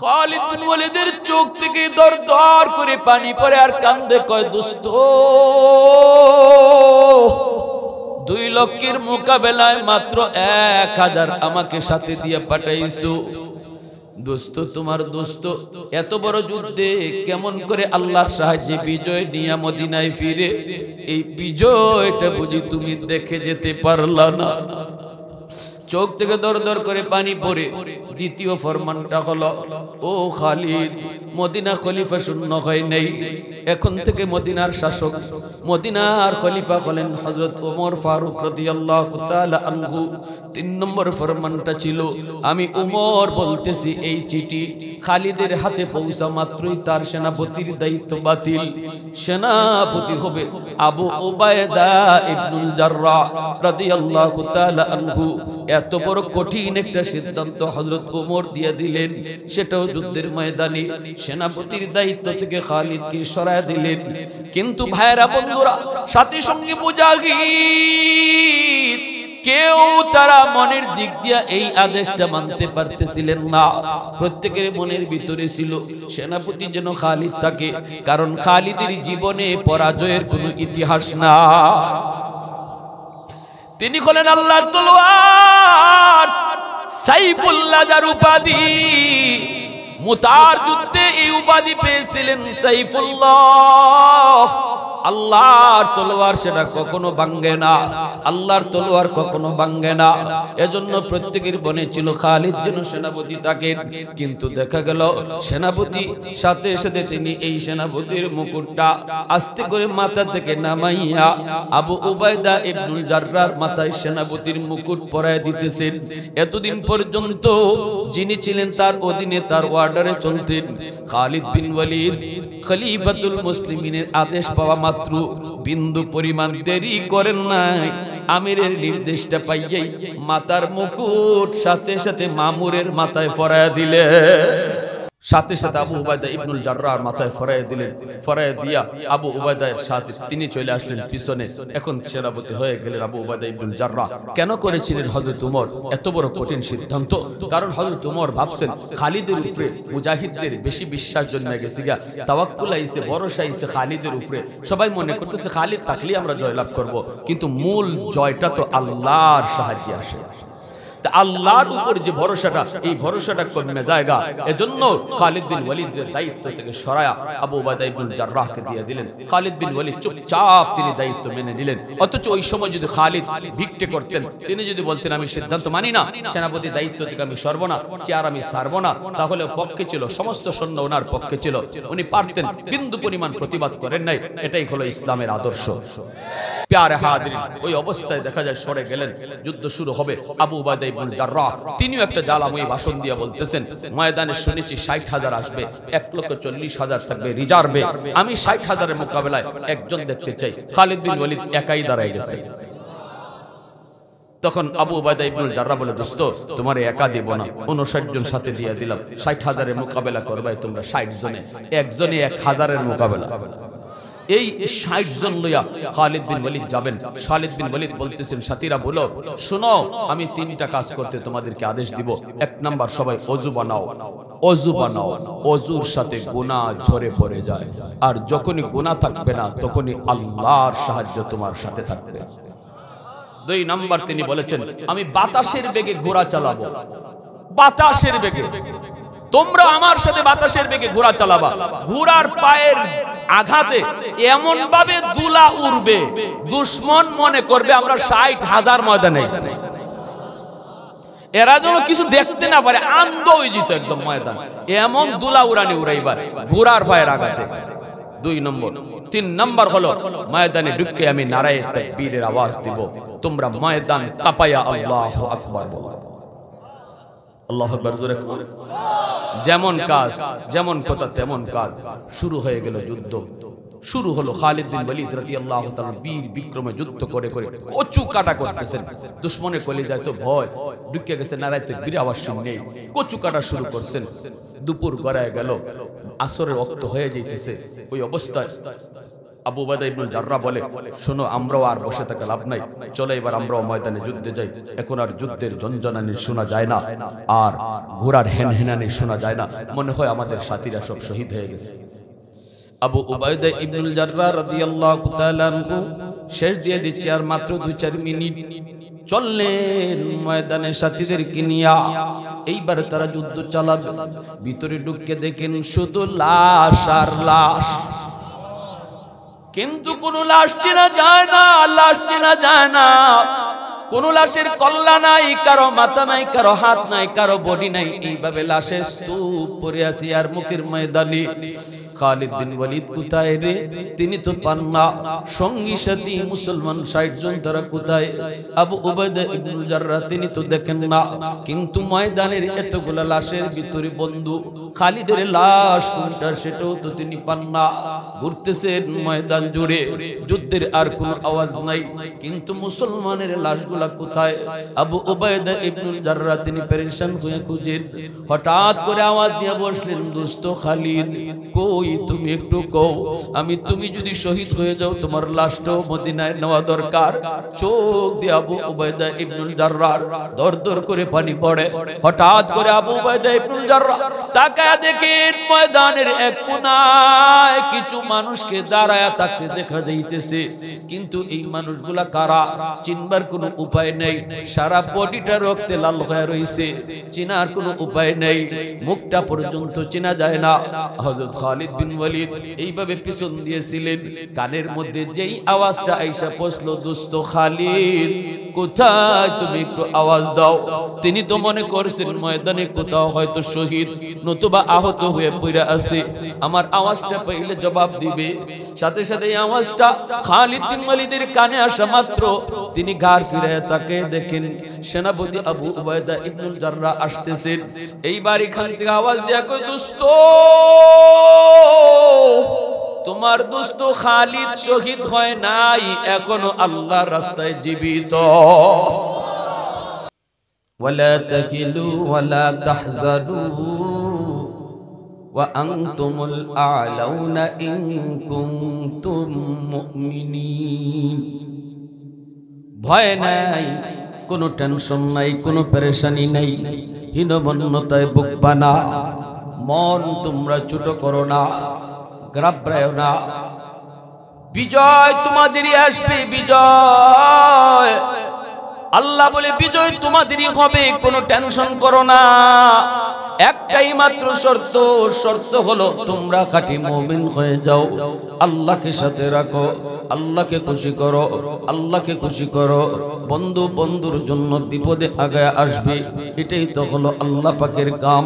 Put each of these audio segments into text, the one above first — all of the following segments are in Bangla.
খালিদ বিন ওয়ালিদের চোখ থেকে দর দর করে পানি পরে আর কান্দে কয় দোস্ত দুই লক্ষের মোকাবেলায় মাত্র এক হাজার আমাকে সাথে দিয়ে পাঠাইছো দোস্ত তোমার দোস্ত এত বড় যুদ্ধে কেমন করে আল্লাহর সাহায্যে বিজয় নিয়া মদিনায় ফিরে এই বিজয়টা বুঝি তুমি দেখে যেতে পারলা না চোখ থেকে দর দর করে পানি পরে দ্বিতীয় ফরমানটা হলো ও খালিদ মদিনা খলিফা শূন্য হয় নেই এখন থেকে মদিনার শাসক মদিনার খলিফা হলেন হজরত ওমর ফারুক আনহু তিন নম্বর ফরমানটা ছিল আমি উমর বলতেছি এই চিঠি খালিদের হাতে পৌঁছা মাত্রই তার সেনাপতির দায়িত্ব বাতিল সেনাপতি হবে আবু ওবায়দা ইবনুল জাররা রাদিয়াল্লাহু তাআলা আনহু এত বড় কঠিন একটা সিদ্ধান্ত হজরত ওমর দিয়ে দিলেন সেটাও যুদ্ধের ময়দানে সেনাপতির দায়িত্ব থেকে খালিদকে সরায় দিলেন কিন্তু ভাইয়েরা বন্ধুরা সাথে সঙ্গে মুজাহিদ কেউ তারা মনের দিক দিয়া এই আদেশটা মানতে পারতেছিলেন না প্রত্যেকের মনের ভিতরে ছিল সেনাপতি যেন খালিদ থাকে কারণ খালিদের জীবনে পরাজয়ের কোনো ইতিহাস না তিনি হলেন আল্লাহর তলোয়ার সাইফুল্লাহ যার উপাধি মুতার যুদ্ধে এই উপাধি পেয়েছিলেন সাইফুল্লাহ আল্লাহর তলোয়ার সেটা কখনো ভাঙ্গে না আল্লাহর তলোয়ার কখনো ভাঙ্গে না এজন্য প্রত্যেকের বনে ছিল খালিদ যেন সেনাপতি তাকে কিন্তু দেখা গেল সেনাপতি সাথে সাথে তিনি এই সেনাপতির মুকুটটা আস্তে করে মাথা থেকে নামাইয়া আবু উবায়দা ইবনুল জাররার মাথায় সেনাপতির মুকুট পরায় দিতেছেন এতদিন পর্যন্ত যিনি ছিলেন তার অধীনে তার ওয়ার অর্ডারে চলতেন খালিদ বিন ওয়ালিদ খলিফাতুল মুসলিমিনের আদেশ পাওয়া মাত্র বিন্দু পরিমাণ দেরি করেন নাই আমিরের নির্দেশটা পাইয়াই মাতার মুকুট সাথে সাথে মামুরের মাথায় পরায় দিলে সাথে সাথে আবু উবায়দা ইবনুল জার্রার মাথায় ফরায় দিলেন ফরায় দিয়া আবু উবায়দায়ের সাথে তিনি চলে আসলেন পিছনে এখন সেনাপতি হয়ে গেলেন আবু উবায়দা ইবনুল জার্রা কেন করেছিলেন হজরত উমর এত বড় কঠিন সিদ্ধান্ত কারণ হজরত উমর ভাবছেন খালিদের উপরে মুজাহিদদের বেশি বিশ্বাস জন্মে গেছে গা তাওয়াক্কুল আইসে ভরসা আইসে খালিদের উপরে সবাই মনে করতেছে খালিদ থাকলেই আমরা জয়লাভ করব কিন্তু মূল জয়টা তো আল্লাহর সাহায্যে আসে আল্লাহর উপর যে ভরসাটা এই ভরসাটা কমে জায়গা এজন্য খালিদ বিন ওয়ালিদের দায়িত্ব থেকে সরায়া আবু বাদা ইবনে জাররাহকে দিয়ে দিলেন খালিদ বিন ওয়ালিদ চুপচাপ তিনি দায়িত্ব মেনে নিলেন অথচ ওই সময় যদি খালিদ ভিক্ষে করতেন তিনি যদি বলতেন আমি সিদ্ধান্ত মানি না সেনাপতি দায়িত্ব থেকে আমি সরব না চেয়ার আমি সারব না তাহলে পক্ষে ছিল সমস্ত সৈন্য ওনার পক্ষে ছিল উনি পারতেন বিন্দু পরিমাণ প্রতিবাদ করেন নাই এটাই হলো ইসলামের আদর্শ প্যার হাদিন ওই অবস্থায় দেখা যায় সরে গেলেন যুদ্ধ শুরু হবে আবু বাদা ইবনুল তিনিও একটা ভাষণ দিয়ে বলতেছেন ময়দানে শুনেছি আসবে থাকবে রিজার্ভে আমি মোকাবেলায় একজন দেখতে চাই খালিদ বিন ওয়ালিদ একাই দাঁড়ায় গেছে তখন আবু উবায়দা বলে দোস্ত তোমার একা দেব না উনষাট জন সাথে দিয়ে দিলাম ষাট হাজারের মোকাবেলা করবে তোমরা ষাট জনে একজনে এক হাজারের মোকাবেলা এই ষাট জন লইয়া খালিদ বিন ওয়ালিদ যাবেন খালিদ বিন ওয়ালিদ বলতেছেন সাথীরা বলো শোনো আমি তিনটা কাজ করতে তোমাদেরকে আদেশ দিব এক নাম্বার সবাই অজু বানাও অজু বানাও অজুর সাথে গোনা ঝরে পড়ে যায় আর যখনই গোনা থাকবে না তখনই আল্লাহর সাহায্য তোমার সাথে থাকবে দুই নাম্বার তিনি বলেছেন আমি বাতাসের বেগে ঘোড়া চালাবো বাতাসের বেগে তোমরা আমার সাথে বাতাসের বেগে ঘোড়া চালাবা ঘোড়ার পায়ের আঘাতে এমন ভাবে দুলা উড়বে দুশ্মন মনে করবে আমরা ষাট হাজার ময়দানে এরা যেন কিছু দেখতে না পারে আন্দোলিত একদম ময়দান এমন দুলা উড়ানি উড়াইবার ঘোড়ার পায়ের আঘাতে দুই নম্বর তিন নম্বর হলো ময়দানে ঢুকে আমি নারায়ণ বীরের আওয়াজ দিব তোমরা ময়দান কাপাইয়া আল্লাহ আকবর বলো আল্লাহ জোরে যেমন কাজ যেমন কথা তেমন কাজ শুরু হয়ে গেল যুদ্ধ শুরু হলো খালিদ বিন বীর বিক্রমে যুদ্ধ করে করে কচু কাটা করতেছেন দুশমনে কলি যায় তো ভয় ঢুকে গেছে নারায় তাকবীর আবার নেই কচু কাটা শুরু করছেন দুপুর গড়ায় গেল আসরের ওয়াক্ত হয়ে যাইতেছে ওই অবস্থায় আবু বাদা ইবনুল জাররা বলে শোনো আমরাও আর বসে থাকে লাভ নাই চলে এবার আমরাও ময়দানে যুদ্ধে যাই এখন আর যুদ্ধের জঞ্জনানি শোনা যায় না আর ঘোড়ার হেনানি শোনা যায় না মনে হয় আমাদের সাথীরা সব শহীদ হয়ে গেছে আবু উবায়দা ইবনুল জাররা রাদিয়াল্লাহু তাআলা আনহু শেষ দিয়ে দিচ্ছে আর মাত্র দুই চার মিনিট চললেন সাথীদের কি নিয়ে এইবার তারা যুদ্ধ চালাবে ভিতরে ঢুকে দেখেন শুধু লাশ আর লাশ কিন্তু কোন লাশ চেনা যায় না লাশ চেনা যায় না কোন লাশের কল্লা নাই কারো মাথা নাই কারো হাত নাই কারো বডি নাই এইভাবে লাশের স্তূপ পরে আছি আর মুখের ময়দানে খালিদ বিন ওয়ালিদ কোথায় রে তিনি তো পান না সঙ্গী সাথী মুসলমান ষাট জন তারা কোথায় আবু উবায়দা ইবনুল জাররা তিনি তো দেখেন না কিন্তু ময়দানের এতগুলো লাশের ভিতরে বন্ধু খালিদের লাশ কোনটা সেটাও তো তিনি পান না ঘুরতেছেন ময়দান জুড়ে যুদ্ধের আর কোনো আওয়াজ নাই কিন্তু মুসলমানের লাশগুলা কোথায় আবু উবায়দা ইবনুল জাররা তিনি পেরেশান হয়ে খুঁজেন হঠাৎ করে আওয়াজ দিয়ে বসলেন দোস্ত খালিদ কই তুমি একটু কও আমি তুমি যদি শহীদ হয়ে যাও তোমার লাশটাও মদিনায় নেওয়া দরকার চোখ দিয়ে আবু উবায়দা ইবনুল জাররার দর দর করে পানি পড়ে হঠাৎ করে আবু উবায়দা ইবনুল জাররার তাকায় দেখে ময়দানের এক কোনায় কিছু মানুষকে দাঁড়ায় থাকতে দেখা দিতেছে কিন্তু এই মানুষগুলা কারা চিনবার কোনো উপায় নেই সারা বডিটা রক্তে লাল হয়ে রয়েছে চিনার কোনো উপায় নেই মুখটা পর্যন্ত চেনা যায় না হযরত খালিদ বিন ওয়ালিদ এইভাবে পিছন দিয়েছিলেন কানের মধ্যে যেই আওয়াজটা আইসা দোস্ত খালিদ কোথায় তুমি একটু আওয়াজ দাও তিনি তো মনে করছেন ময়দানে কোথাও হয়তো শহীদ নতুবা আহত হয়ে পড়ে আছে আমার আওয়াজটা পাইলে জবাব দিবে সাথে সাথে এই আওয়াজটা খালিদ বিন ওয়ালিদের কানে আসা মাত্র তিনি গার ফিরে তাকে দেখেন সেনাপতি আবু উবায়দা ইবনুল জাররা আসতেছেন এইবার এখান থেকে আওয়াজ দেয়া কই দোস্ত তোমার দোস্ত খালিদ শহীদ হয় নাই এখনো আল্লাহর রাস্তায় জীবিত ولا تكلوا ولا تحزنوا وأنتم الأعلون إن كنتم مؤمنين ভয় নাই কোনো টেনশন নাই কোনো পেরেশানি নাই হীনবন্যতায় বুক বানা মন তোমরা ছোট করো না গ্রাব্রায় না বিজয় তোমাদেরই আসবে বিজয় আল্লাহ বলে বিজয় তোমাদেরই হবে কোনো টেনশন করো না একটাই মাত্র শর্ত শর্ত হলো তোমরা খাটি মুমিন হয়ে যাও আল্লাহকে সাথে রাখো আল্লাহকে খুশি করো আল্লাহকে খুশি করো বন্ধু বন্ধুর জন্য বিপদে আগায় আসবে এটাই তো হলো আল্লাহ পাকের কাম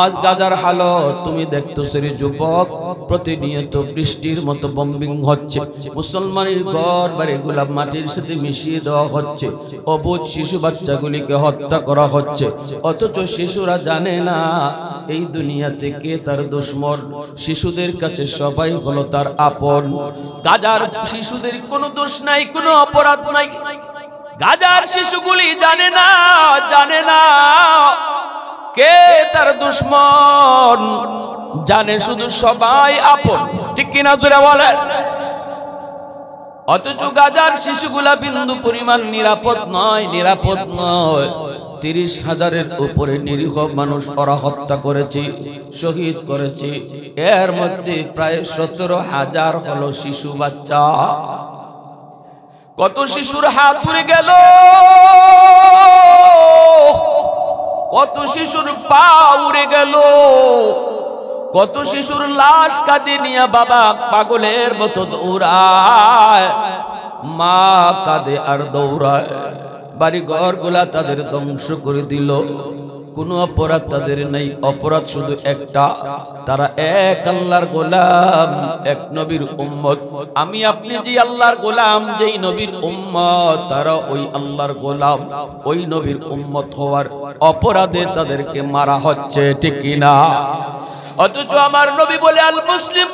আজ গাজার হালত তুমি দেখতো সেরে যুবক প্রতিনিয়ত বৃষ্টির মতো বম্বিং হচ্ছে মুসলমানের ঘর বাড়ি গোলাপ মাটির সাথে মিশিয়ে দেওয়া হচ্ছে ও অবোধ শিশু বাচ্চাগুলিকে হত্যা করা হচ্ছে অথচ শিশুরা জানে না এই দুনিয়াতে কে তার দুশ্মন শিশুদের কাছে সবাই হলো তার আপন গাজার শিশুদের কোনো দোষ নাই কোনো অপরাধ নাই গাজার শিশুগুলি জানে না জানে না কে তার দুশ্মন জানে শুধু সবাই আপন ঠিক কিনা দূরে বলেন অথচ গাজার শিশুগুলা বিন্দু পরিমাণ নিরাপদ নয় নিরাপদ নয় তিরিশ হাজারের উপরে নিরীহ মানুষ ওরা হত্যা করেছে শহীদ করেছে এর মধ্যে প্রায় সতেরো হাজার হলো শিশু বাচ্চা কত শিশুর হাত পুড়ে গেল কত শিশুর পা উড়ে গেল কত শিশুর লাশ কাজে নিয়ে বাবা পাগলের মতো দৌড়ায় মা কাঁদে আর দৌড়ায় বাড়ি ঘর গুলা তাদের ধ্বংস করে দিল কোনো অপরাধ তাদের নেই অপরাধ শুধু একটা তারা এক আল্লাহর গোলাম এক নবীর উম্মত আমি আপনি যে আল্লাহর গোলাম যেই নবীর উম্মত তারা ওই আল্লাহর গোলাম ওই নবীর উম্মত হওয়ার অপরাধে তাদেরকে মারা হচ্ছে ঠিক কিনা অথচ আমার নবী বলে আল মুসলিম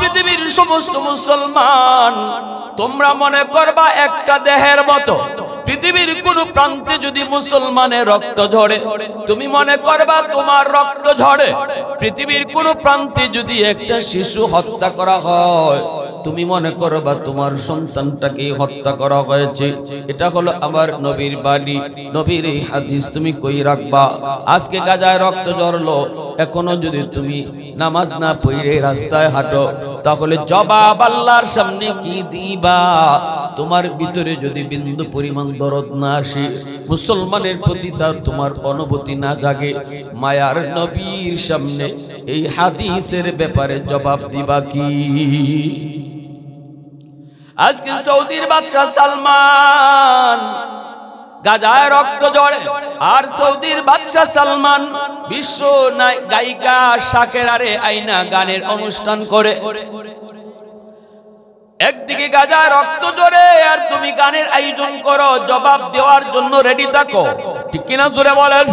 পৃথিবীর সমস্ত মুসলমান তোমরা মনে করবা একটা দেহের মতো পৃথিবীর কোন প্রান্তে যদি মুসলমানের রক্ত ঝরে তুমি মনে করবা তোমার রক্ত ঝরে পৃথিবীর কোন প্রান্তে যদি একটা শিশু হত্যা করা হয় তুমি মনে করো বা তোমার সন্তানটাকে হত্যা করা হয়েছে এটা হলো আমার নবীর বাণী নবীর এই হাদিস তুমি কই রাখবা আজকে গাজায় রক্ত জড়লো এখনো যদি তুমি নামাজ না পড়ে রাস্তায় হাঁটো তাহলে জবাব আল্লাহর সামনে কি দিবা তোমার ভিতরে যদি বিন্দু পরিমাণ দরদ না আসে মুসলমানের প্রতি তার তোমার অনুভূতি না জাগে মায়ার নবীর সামনে এই হাদিসের ব্যাপারে জবাব দিবা কি আজকে সৌদির বাদশাহ সালমান গাজায় রক্ত জড়ে আর সৌদির বাদশাহ সালমান বিশ্ব গায়িকা সাকেরারে আইনা গানের অনুষ্ঠান করে একদিকে গাজা রক্ত জোরে আর তুমি গানের আয়োজন করো জবাব দেওয়ার জন্য রেডি থাকো ঠিক কিনা জোরে বলেন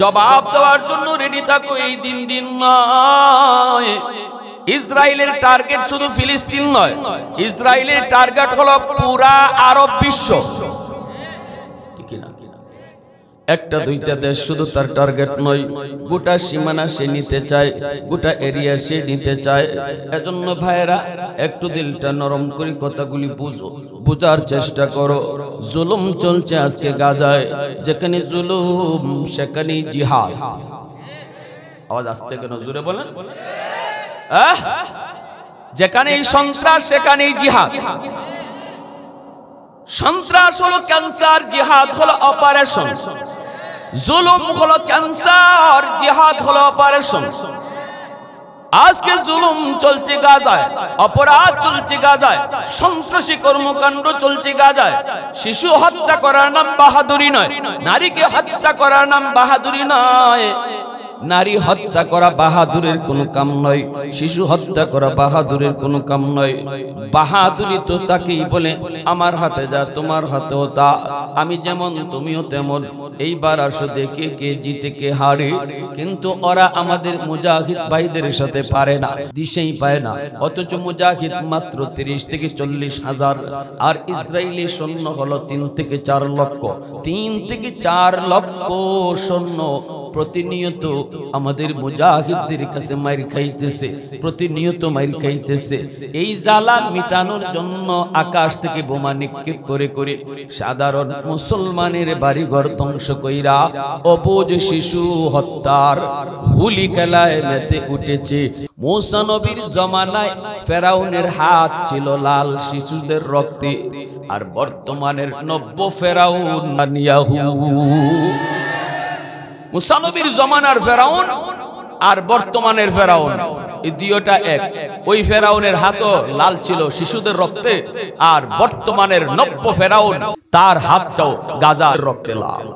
জবাব দেওয়ার জন্য রেডি থাকো এই দিন দিন নয় ইসরায়েলের টার্গেট শুধু ফিলিস্তিন নয় ইসরায়েলের টার্গেট হলো পুরা আরব বিশ্ব একটা দুইটা দেশ শুধু তার টার্গেট নয় গোটা সীমানা সে নিতে চায় গোটা এরিয়া সে নিতে চায় এজন্য ভাইরা একটু দিলটা নরম করে কথাগুলি বুঝো বুঝার চেষ্টা করো জুলুম চলছে আজকে গাজায় যেখানে জুলুম সেখানেই জিহাদ আওয়াজ আসতে কেন জুড়ে বলেন যেখানেই সংসার সেখানেই জিহাদ সন্ত্রাস হলো ক্যান্সার জিহাদ হলো অপারেশন জুলুম হলো ক্যান্সার জিহাদ হলো অপারেশন আজকে জুলুম চলছে গাজায় অপরাধ চলছে গাজায় সন্ত্রাসী কর্মকাণ্ড চলছে গাজায় শিশু হত্যা করার নাম বাহাদুরি নয় নারীকে হত্যা করার নাম বাহাদুরি নয় নারী হত্যা করা বাহাদুরের কোনো কাম নয় শিশু হত্যা করা বাহাদুরের কোনো কাম নয় বাহাদুরি তো তাকেই বলে আমার হাতে যা তোমার হাতেও তা আমি যেমন তুমিও তেমন এইবার আসো দেখে কে জিতে কে হারে কিন্তু ওরা আমাদের মুজাহিদ ভাইদের সাথে পারে না দিশেই পায় না অথচ মুজাহিদ মাত্র তিরিশ থেকে চল্লিশ হাজার আর ইসরায়েলি সৈন্য হলো তিন থেকে চার লক্ষ তিন থেকে চার লক্ষ সৈন্য প্রতিনিয়ত আমাদের মুজাহিদদের কাছে মাইর খাইতেছে প্রতিনিয়ত মাইর খাইতেছে এই জ্বালা মিটানোর জন্য আকাশ থেকে বোমা নিক্ষেপ করে করে সাধারণ মুসলমানের বাড়িঘর ধ্বংস কইরা অবুজ শিশু হত্যার হুলি খেলায় মেতে উঠেছে মৌসা নবীর জমানায় ফেরাউনের হাত ছিল লাল শিশুদের রক্তে আর বর্তমানের নব্য ফেরাউন ইয়াহু মুসানবীর জমানার ফেরাউন আর বর্তমানের ফেরাউন এক ওই ফেরাউনের হাতও লাল ছিল শিশুদের রক্তে আর বর্তমানের নব্য ফেরাউন তার হাতটাও গাজার রক্তে লাল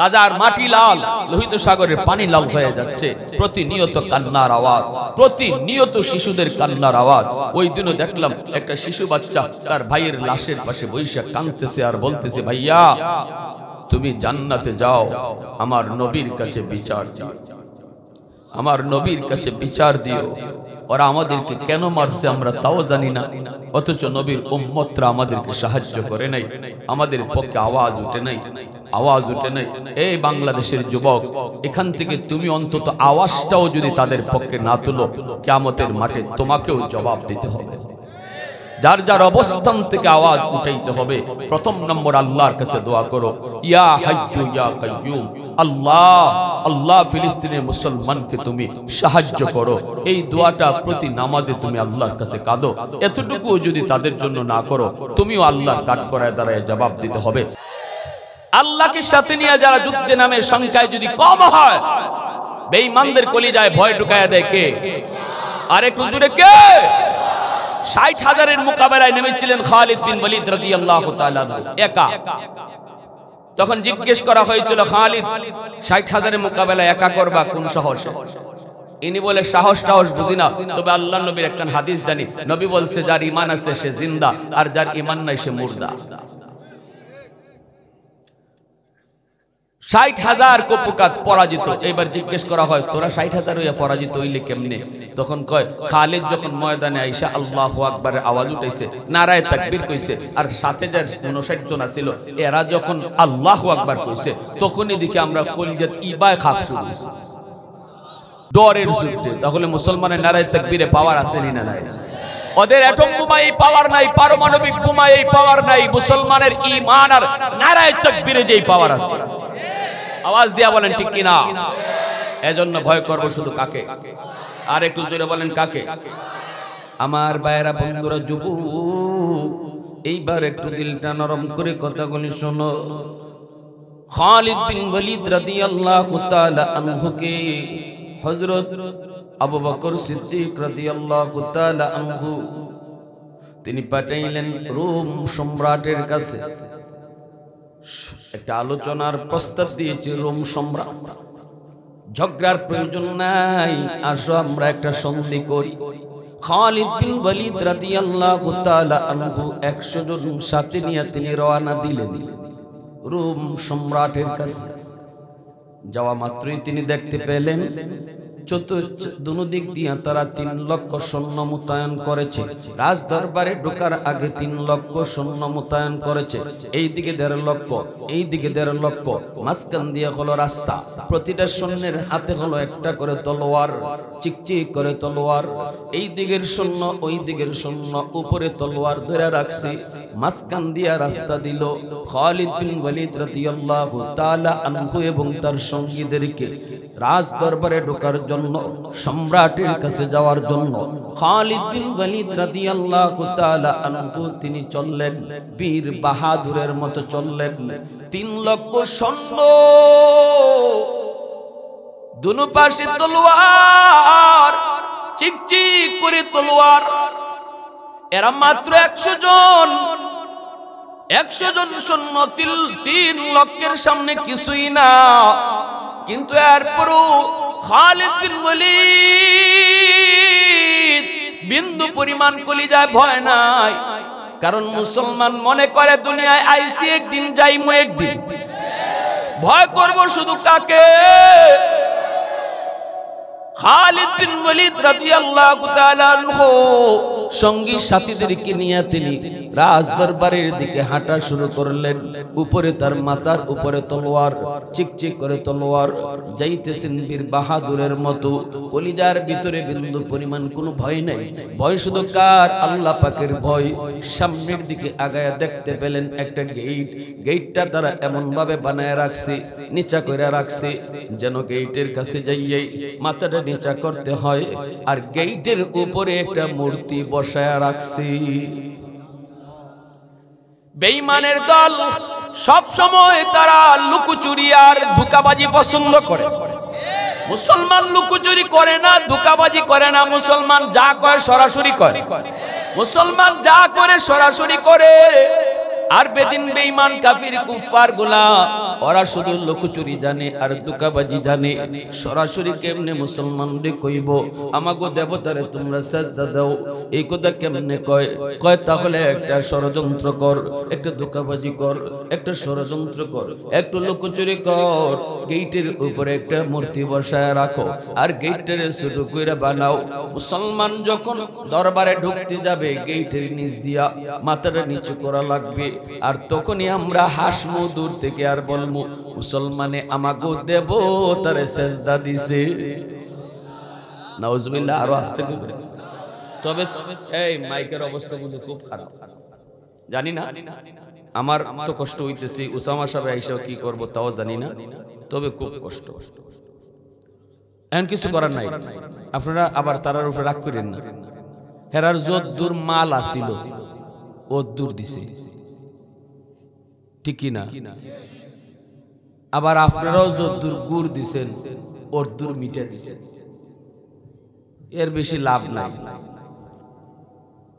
গাজার মাটি লাল লোহিত সাগরের পানি লাল হয়ে যাচ্ছে প্রতিনিয়ত কান্নার আওয়াজ প্রতিনিয়ত শিশুদের কান্নার আওয়াজ ওই দিনও দেখলাম একটা শিশু বাচ্চা তার ভাইয়ের লাশের পাশে বৈশাখ কাঁদতেছে আর বলতেছে ভাইয়া তুমি জান্নাতে যাও আমার নবীর কাছে বিচার দিও আমার নবীর কাছে বিচার দিও ওরা আমাদেরকে কেন মারছে আমরা তাও জানি না অথচ নবীর উম্মতরা আমাদেরকে সাহায্য করে নাই আমাদের পক্ষে আওয়াজ উঠে নাই আওয়াজ উঠে নাই এই বাংলাদেশের যুবক এখান থেকে তুমি অন্তত আওয়াজটাও যদি তাদের পক্ষে না তুলো কেমতের মাঠে তোমাকেও জবাব দিতে হবে যার যার অবস্থান থেকে আওয়াজ উঠাইতে হবে প্রথম নম্বর আল্লাহর কাছে দোয়া করো ইয়া হাইয়ু ইয়া কাইয়ুম আল্লাহ আল্লাহ ফিলিস্তিনের মুসলমানকে তুমি সাহায্য করো এই দোয়াটা প্রতি নামাজে তুমি আল্লাহর কাছে কাঁদো এতটুকু যদি তাদের জন্য না করো তুমিও আল্লাহর কাট করায় দাঁড়ায় জবাব দিতে হবে আল্লাহকে সাথে নিয়ে যারা যুদ্ধে নামে সংখ্যায় যদি কম হয় বেঈমানদের কলিজায় ভয় ঢুকায় দেয় কে আরে কুজুরে কে ষাট হাজারের মোকাবেলায় নেমেছিলেন খালিদ বিন বলিদ রদি আল্লাহ একা তখন জিজ্ঞেস করা হয়েছিল খালিদ ষাট হাজারের মোকাবেলা একা করবা কোন সাহসে ইনি বলে সাহস টাহস বুঝি না তবে আল্লাহ নবীর একটা হাদিস জানি নবী বলছে যার ইমান আছে সে জিন্দা আর যার ইমান নাই সে মুর্দা ষাট হাজার কপুকাত পরাজিত এবার জিজ্ঞেস করা হয় তোরা ষাট হাজার হইয়া পরাজিত হইলে কেমনে তখন কয় খালেদ যখন ময়দানে আইসা আল্লাহ আকবরের আওয়াজ উঠেছে নারায় তাকবির কইছে আর সাথে যার উনষাট জন আছিল এরা যখন আল্লাহ আকবর কইছে তখনই দেখি আমরা কলিজাত ইবায় খাপ শুরু ডরের যুদ্ধে তাহলে মুসলমানের নারায় তাকবিরে পাওয়ার আসেনি না নাই ওদের এটম বোমা এই পাওয়ার নাই পারমাণবিক বোমা এই পাওয়ার নাই মুসলমানের ইমান আর নারায় তাকবিরে যেই পাওয়ার আছে আওয়াজ দিয়া বলেন ঠিক কিনা এজন্য ভয় করব শুধু কাকে আর একটু জোরে বলেন কাকে আমার বায়রা বন্ধুরা যুব এইবার একটু দিলটা নরম করে কথাগুলি শোনো খালিদ বিন ওয়ালিদ রাদিয়াল্লাহু তাআলা আনহুকে হযরত আবু বকর সিদ্দিক রাদিয়াল্লাহু তাআলা আনহু তিনি পাঠাইলেন রোম সম্রাটের কাছে একটা আলোচনার প্রস্তাব দিয়েছে রোম সম্রাট ঝগড়ার প্রয়োজন নাই আসো আমরা একটা সন্ধি করি খালিদ বিন ওয়ালিদ রাদিয়াল্লাহু তাআলা আনহু 100 জন সাথে নিয়ে তিনি রওনা দিলেন রোম সম্রাটের কাছে যাওয়া মাত্রই তিনি দেখতে পেলেন দুদিক দিয়া তারা তিন লক্ষ সৈন্য মোতায়েন করেছে রাজ দরবারে ঢোকার আগে তিন লক্ষ সৈন্য মোতায়েন করেছে এই দিকে দেড় লক্ষ এই দিকে দেড় লক্ষ মাঝখান দিয়ে হলো রাস্তা প্রতিটা সৈন্যের হাতে হলো একটা করে তলোয়ার চিকচিক করে তলোয়ার এই দিকের সৈন্য ওই দিকের সৈন্য উপরে তলোয়ার ধরে রাখছে মাঝখান দিয়া রাস্তা দিল খালিদ বিন ওয়ালিদ রাদিয়াল্লাহু তাআলা আনহু এবং তার সঙ্গীদেরকে রাজ দরবারে ঢোকার জন্য সম্রাটের কাছে যাওয়ার জন্য খালিদ বিন ওয়ালিদ রাদিয়াল্লাহু তাআলা আনহু তিনি চললেন বীর বাহাদুরের মতো চললেন তিন লক্ষ সৈন্য দুনো পাশে তলোয়ার চিকচিক করে তলোয়ার এরা মাত্র একশো জন একশো জন সৈন্য তিন লক্ষের সামনে কিছুই না কিন্তু এরপরও খালিদ বিন ওয়ালিদ বিন্দু পরিমাণ যায় ভয় নাই কারণ মুসলমান মনে করে দুনিয়ায় আইসি একদিন যাইমু একদিন ভয় করব শুধু কাকে খালিদ বিন ওয়ালিদ রাদিয়াল্লাহু তাআলা আনহু সঙ্গী সাথীদেরকে নিয়ে তিনি রাজ দরবারের দিকে হাঁটা শুরু করলেন উপরে তার মাথার উপরে তলোয়ার চিকচিক করে তলোয়ার যাইতেছেন বীর বাহাদুরের মতো কলিজার ভিতরে বিন্দু পরিমাণ কোনো ভয় নাই ভয় শুধু কার আল্লাহ পাকের ভয় সামনের দিকে আগায়া দেখতে পেলেন একটা গেট গেটটা তারা এমন ভাবে বানায় রাখছে নিচা করে রাখছে যেন গেটের কাছে যাইয়ে মাথাটা বেচা করতে হয় আর গেইটের উপরে একটা মূর্তি বসায় রাখছি বেইমানের দল সব সময় তারা লুকুচুরি আর ধুকাবাজি পছন্দ করে মুসলমান লুকুচুরি করে না ধুকাবাজি করে না মুসলমান যা করে সরাসরি করে মুসলমান যা করে সরাসরি করে আর বেদিন বেঈমান কাফির কুফার গুলা ওরা শুধু লোকচুরি জানে আর দুকাবাজি জানে সরাসরি কেমনে রে কইব আমাগো দেবতারে তোমরা সাজদা দাও এই কথা কেমনে কয় কয় তাহলে একটা ষড়যন্ত্র কর একটা দুকাবাজি কর একটা ষড়যন্ত্র কর একটু লোকচুরি কর গেইটের উপরে একটা মূর্তি বসায় রাখো আর গেইটের শুধু কইরা বানাও মুসলমান যখন দরবারে ঢুকতে যাবে গেইটের নিচ দিয়া মাথাটা নিচু করা লাগবে আর তখনই আমরা হাসমু দূর থেকে আর বলবো মুসলমানে আমাকে দেব তারে সেজদা দিছে নাউজবিল্লাহ আরো আসতে করে তবে এই মাইকের অবস্থা কিন্তু খুব খারাপ জানি না আমার তো কষ্ট হইতেছে উসামা সাহেব আইসাও কি করব তাও জানি না তবে খুব কষ্ট এমন কিছু করার নাই আপনারা আবার তারার উপরে রাগ করেন না হেরার যত দূর মাল আসিল ও দূর দিছে ঠিক না আবার আপনারাও যদ্দুর গুড় দিছেন অর্দুর মিঠা দিছেন এর বেশি লাভ নাই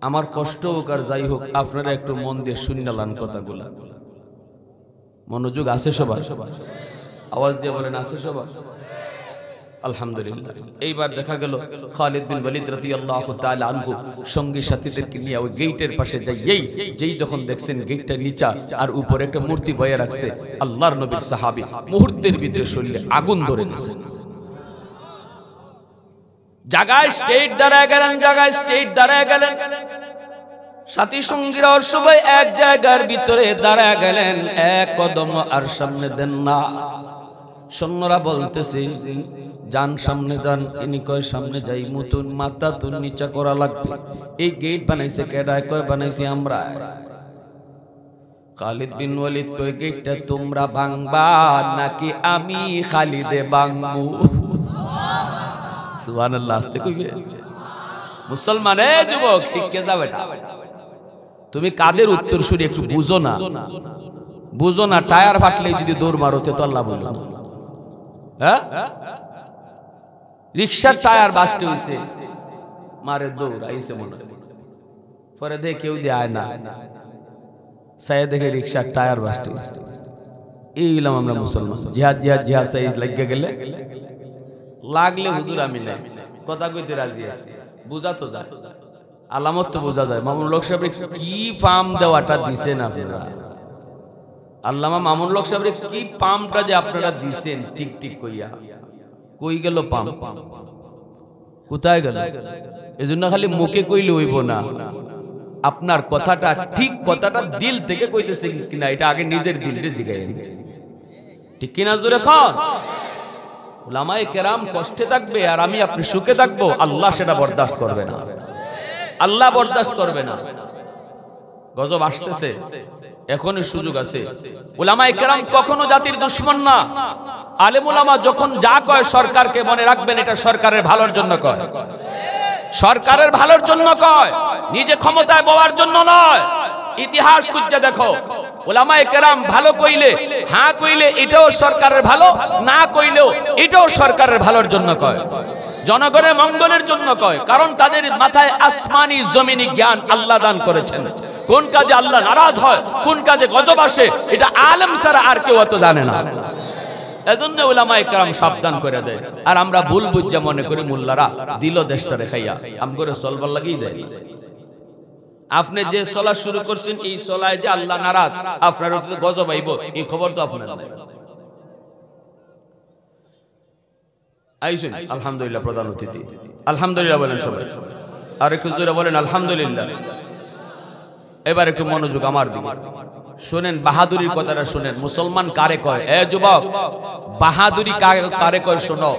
আমার কষ্ট হোক আর যাই হোক আপনারা একটু মন দিয়ে শুনিলান কথাগুলা মনোযোগ আছে সবার আওয়াজ দিয়ে বলেন আছে সবার আলহামদুলিল্লাহ এইবার দেখা গেল খালিদ বিন ওয়ালিদ রাদিয়াল্লাহু তাআলা আনহু সঙ্গী সাথীদেরকে নিয়ে ওই গেটের পাশে যাইয়েই যেই যখন দেখছেন গেটটা নিচা আর উপরে একটা মূর্তি বয়ে রাখছে আল্লাহর নবীর সাহাবী মুহূর্তের ভিতরে শরীরে আগুন ধরে গেছে স্টেট দাঁড়ায় গেলেন জাগায় স্টেট দাঁড়ায় গেলেন সাথী সঙ্গীরা সবাই এক জায়গার ভিতরে দাঁড়ায় গেলেন এক কদম আর সামনে দেন না সৈন্যরা বলতেছে যান সামনে যান ইনি কয় সামনে যাই মুতুন মাতা তুন নিচা করা লাগবে এই গেট বানাইছে কেডায় কয় বানাইছে আমরা খালিদ বিন ওয়ালিদ কয় গেটটা তোমরা ভাঙবা নাকি আমি খালিদে ভাঙবো সুবহানাল্লাহ আস্তে কইবে মুসলমান এ যুবক শিক্ষা বেটা তুমি কাদের উত্তর শুনে একটু বুঝো না বুঝো না টায়ার ফাটলে যদি দৌড় মারোতে তো আল্লাহ বললাম হ্যাঁ রিক্সার টায়ার বাসতে হয়েছে মারে দৌড় আইসে মনে পরে দেখে কেউ দেয় না সায়া দেখে রিক্সার টায়ার বাসতে হয়েছে এইগুলাম আমরা মুসলমান জিহাদ জিহাদ জিহাদ সাই লাগিয়ে গেলে লাগলে হুজুর আমি নাই কথা কইতে রাজি আছি বুঝা তো যায় আলামত তো বোঝা যায় মামুন লোক সাহেব কি পাম দেওয়াটা দিছেন আপনারা আল্লামা মামুন লোক সাহেব কি পামটা যে আপনারা দিছেন টিক টিক কইয়া কই গেল পাম কোথায় গেল জন্য খালি মুখে কইলে হইব না আপনার কথাটা ঠিক কথাটা দিল থেকে কইতেছে কিনা এটা আগে নিজের দিলটা জিগাই ঠিক কিনা জোরে খান ওলামায়ে কেরাম কষ্টে থাকবে আর আমি আপনি সুখে থাকবো আল্লাহ সেটা বরদাস্ত করবে না আল্লাহ বরদাস্ত করবে না গজব আসতেছে এখনই সুযোগ আছে ওলামা একরাম কখনো জাতির দুশ্মন না আলেম ওলামা যখন যা কয় সরকারকে মনে রাখবেন এটা সরকারের ভালোর জন্য কয় সরকারের ভালোর জন্য কয় নিজে ক্ষমতায় বওয়ার জন্য নয় ইতিহাস খুঁজে দেখো ওলামায় কেরাম ভালো কইলে হ্যাঁ কইলে এটাও সরকারের ভালো না কইলেও এটাও সরকারের ভালোর জন্য কয় জনগণের মঙ্গলের জন্য কয় কারণ তাদের মাথায় আসমানি জমিনি জ্ঞান আল্লাহ দান করেছেন কোন কাজে আল্লাহ নারাজ হয় কোন কাজে গজব আসে এটা আলম সারা আর কেউ অত জানে না এই খবর তো আলহামদুলিল্লাহ প্রধান অতিথি আলহামদুলিল্লাহ বলেন সবাই আর একটু বলেন আলহামদুলিল্লাহ এবার একটু মনোযোগ আমার শোনেন বাহাদুরির কথাটা শোনেন মুসলমান কারে কয় এ যুবক বাহাদুরি কারে কয় শোনো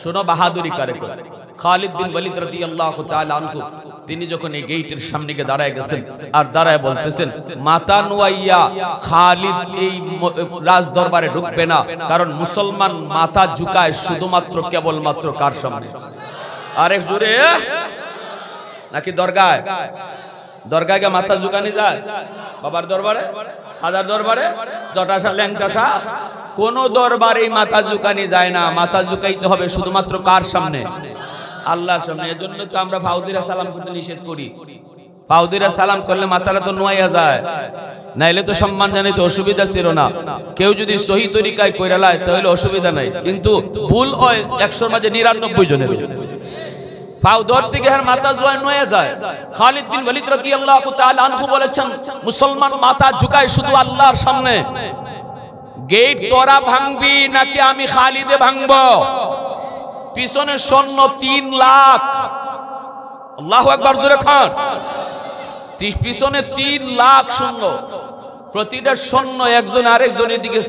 শোনো বাহাদুরি কারে কয় খালিদ বিন ওয়ালিদ রাদিয়াল্লাহু তাআলা আনহু তিনি যখন এই গেটের সামনে গিয়ে দাঁড়ায় গেছেন আর দাঁড়ায় বলতেছেন মাতা নুয়াইয়া খালিদ এই রাজ দরবারে ঢুকবে না কারণ মুসলমান মাথা ঝুকায় শুধুমাত্র কেবলমাত্র কার সামনে আরেক জোরে নাকি দরগায় দরগাকে মাথা ঝুঁকানি যায় বাবার দরবারে খাদার দরবারে জটাশা ল্যাংটাশা কোন দরবারেই মাথা ঝুঁকানি যায় না মাথা ঝুঁকাইতে হবে শুধুমাত্র কার সামনে আল্লাহর সামনে এজন্য তো আমরা ফাউদিরা সালাম করতে নিষেধ করি ফাউদিরা সালাম করলে মাথাটা তো নোয়াইয়া যায় নাইলে তো সম্মান জানাইতে অসুবিধা ছিল না কেউ যদি সহি তরিকায় কইরা লায় তাহলে অসুবিধা নাই কিন্তু ভুল হয় একশোর মাঝে নিরানব্বই জনের মাথা যায় মুসলমান মাথা ঝুকায় শুধু আল্লাহর সামনে গেট তোরা ভাঙবি নাকি আমি খালিদে ভাঙব পিছনে সৈন্য তিন লাখ আল্লাহ একবার জোরে খান পিছনে তিন লাখ প্রতিটা সৈন্য একজন আরেকজনের দিকে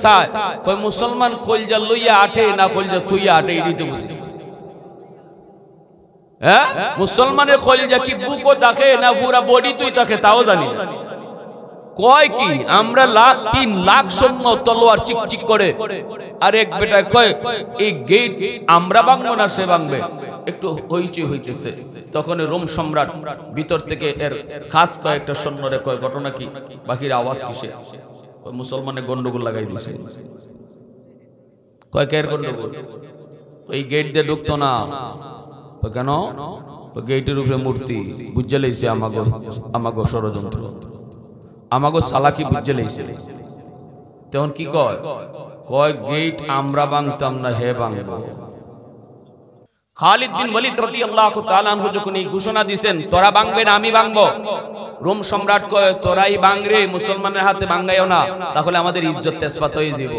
মুসলমান লইয়া আটে না কলজা তুইয়া আটে দিতে হ্যাঁ মুসলমানের কলিজা কি বুকও থাকে না পুরা বডি তুই থাকে তাও জানি কয় কি আমরা লাখ তিন লাখ সৈন্য তলোয়ার চিকচিক করে আর এক বেটা কয় এই গেট আমরা বাংলো না সে বাংবে একটু হইচই হইতেছে তখন রোম সম্রাট ভিতর থেকে এর খাস কয়েকটা সৈন্যরে কয় ঘটনা কি বাকির আওয়াজ কিসে মুসলমানে গন্ডগোল লাগাই দিছে কয় কে গন্ডগোল এই গেট দিয়ে ঢুকতো না কেন গেইটের উপরে মূর্তি বুঝে লেগেছে আমাগো আমাগো ষড়যন্ত্র আমাগো সালাকি বুঝে লেগেছে তখন কি কয় কয় গেট আমরা বাংতাম না হে বাংব খালিদ বিন ওয়ালিদ রাদিয়াল্লাহু তাআলা আনহু যখন এই ঘোষণা দিবেন তোরা বাংবে না আমি বাংব রোম সম্রাট কয় তোরাই বাংরে মুসলমানের হাতে বাঙ্গায়ও না তাহলে আমাদের ইজ্জত তেজপাত হয়ে যাব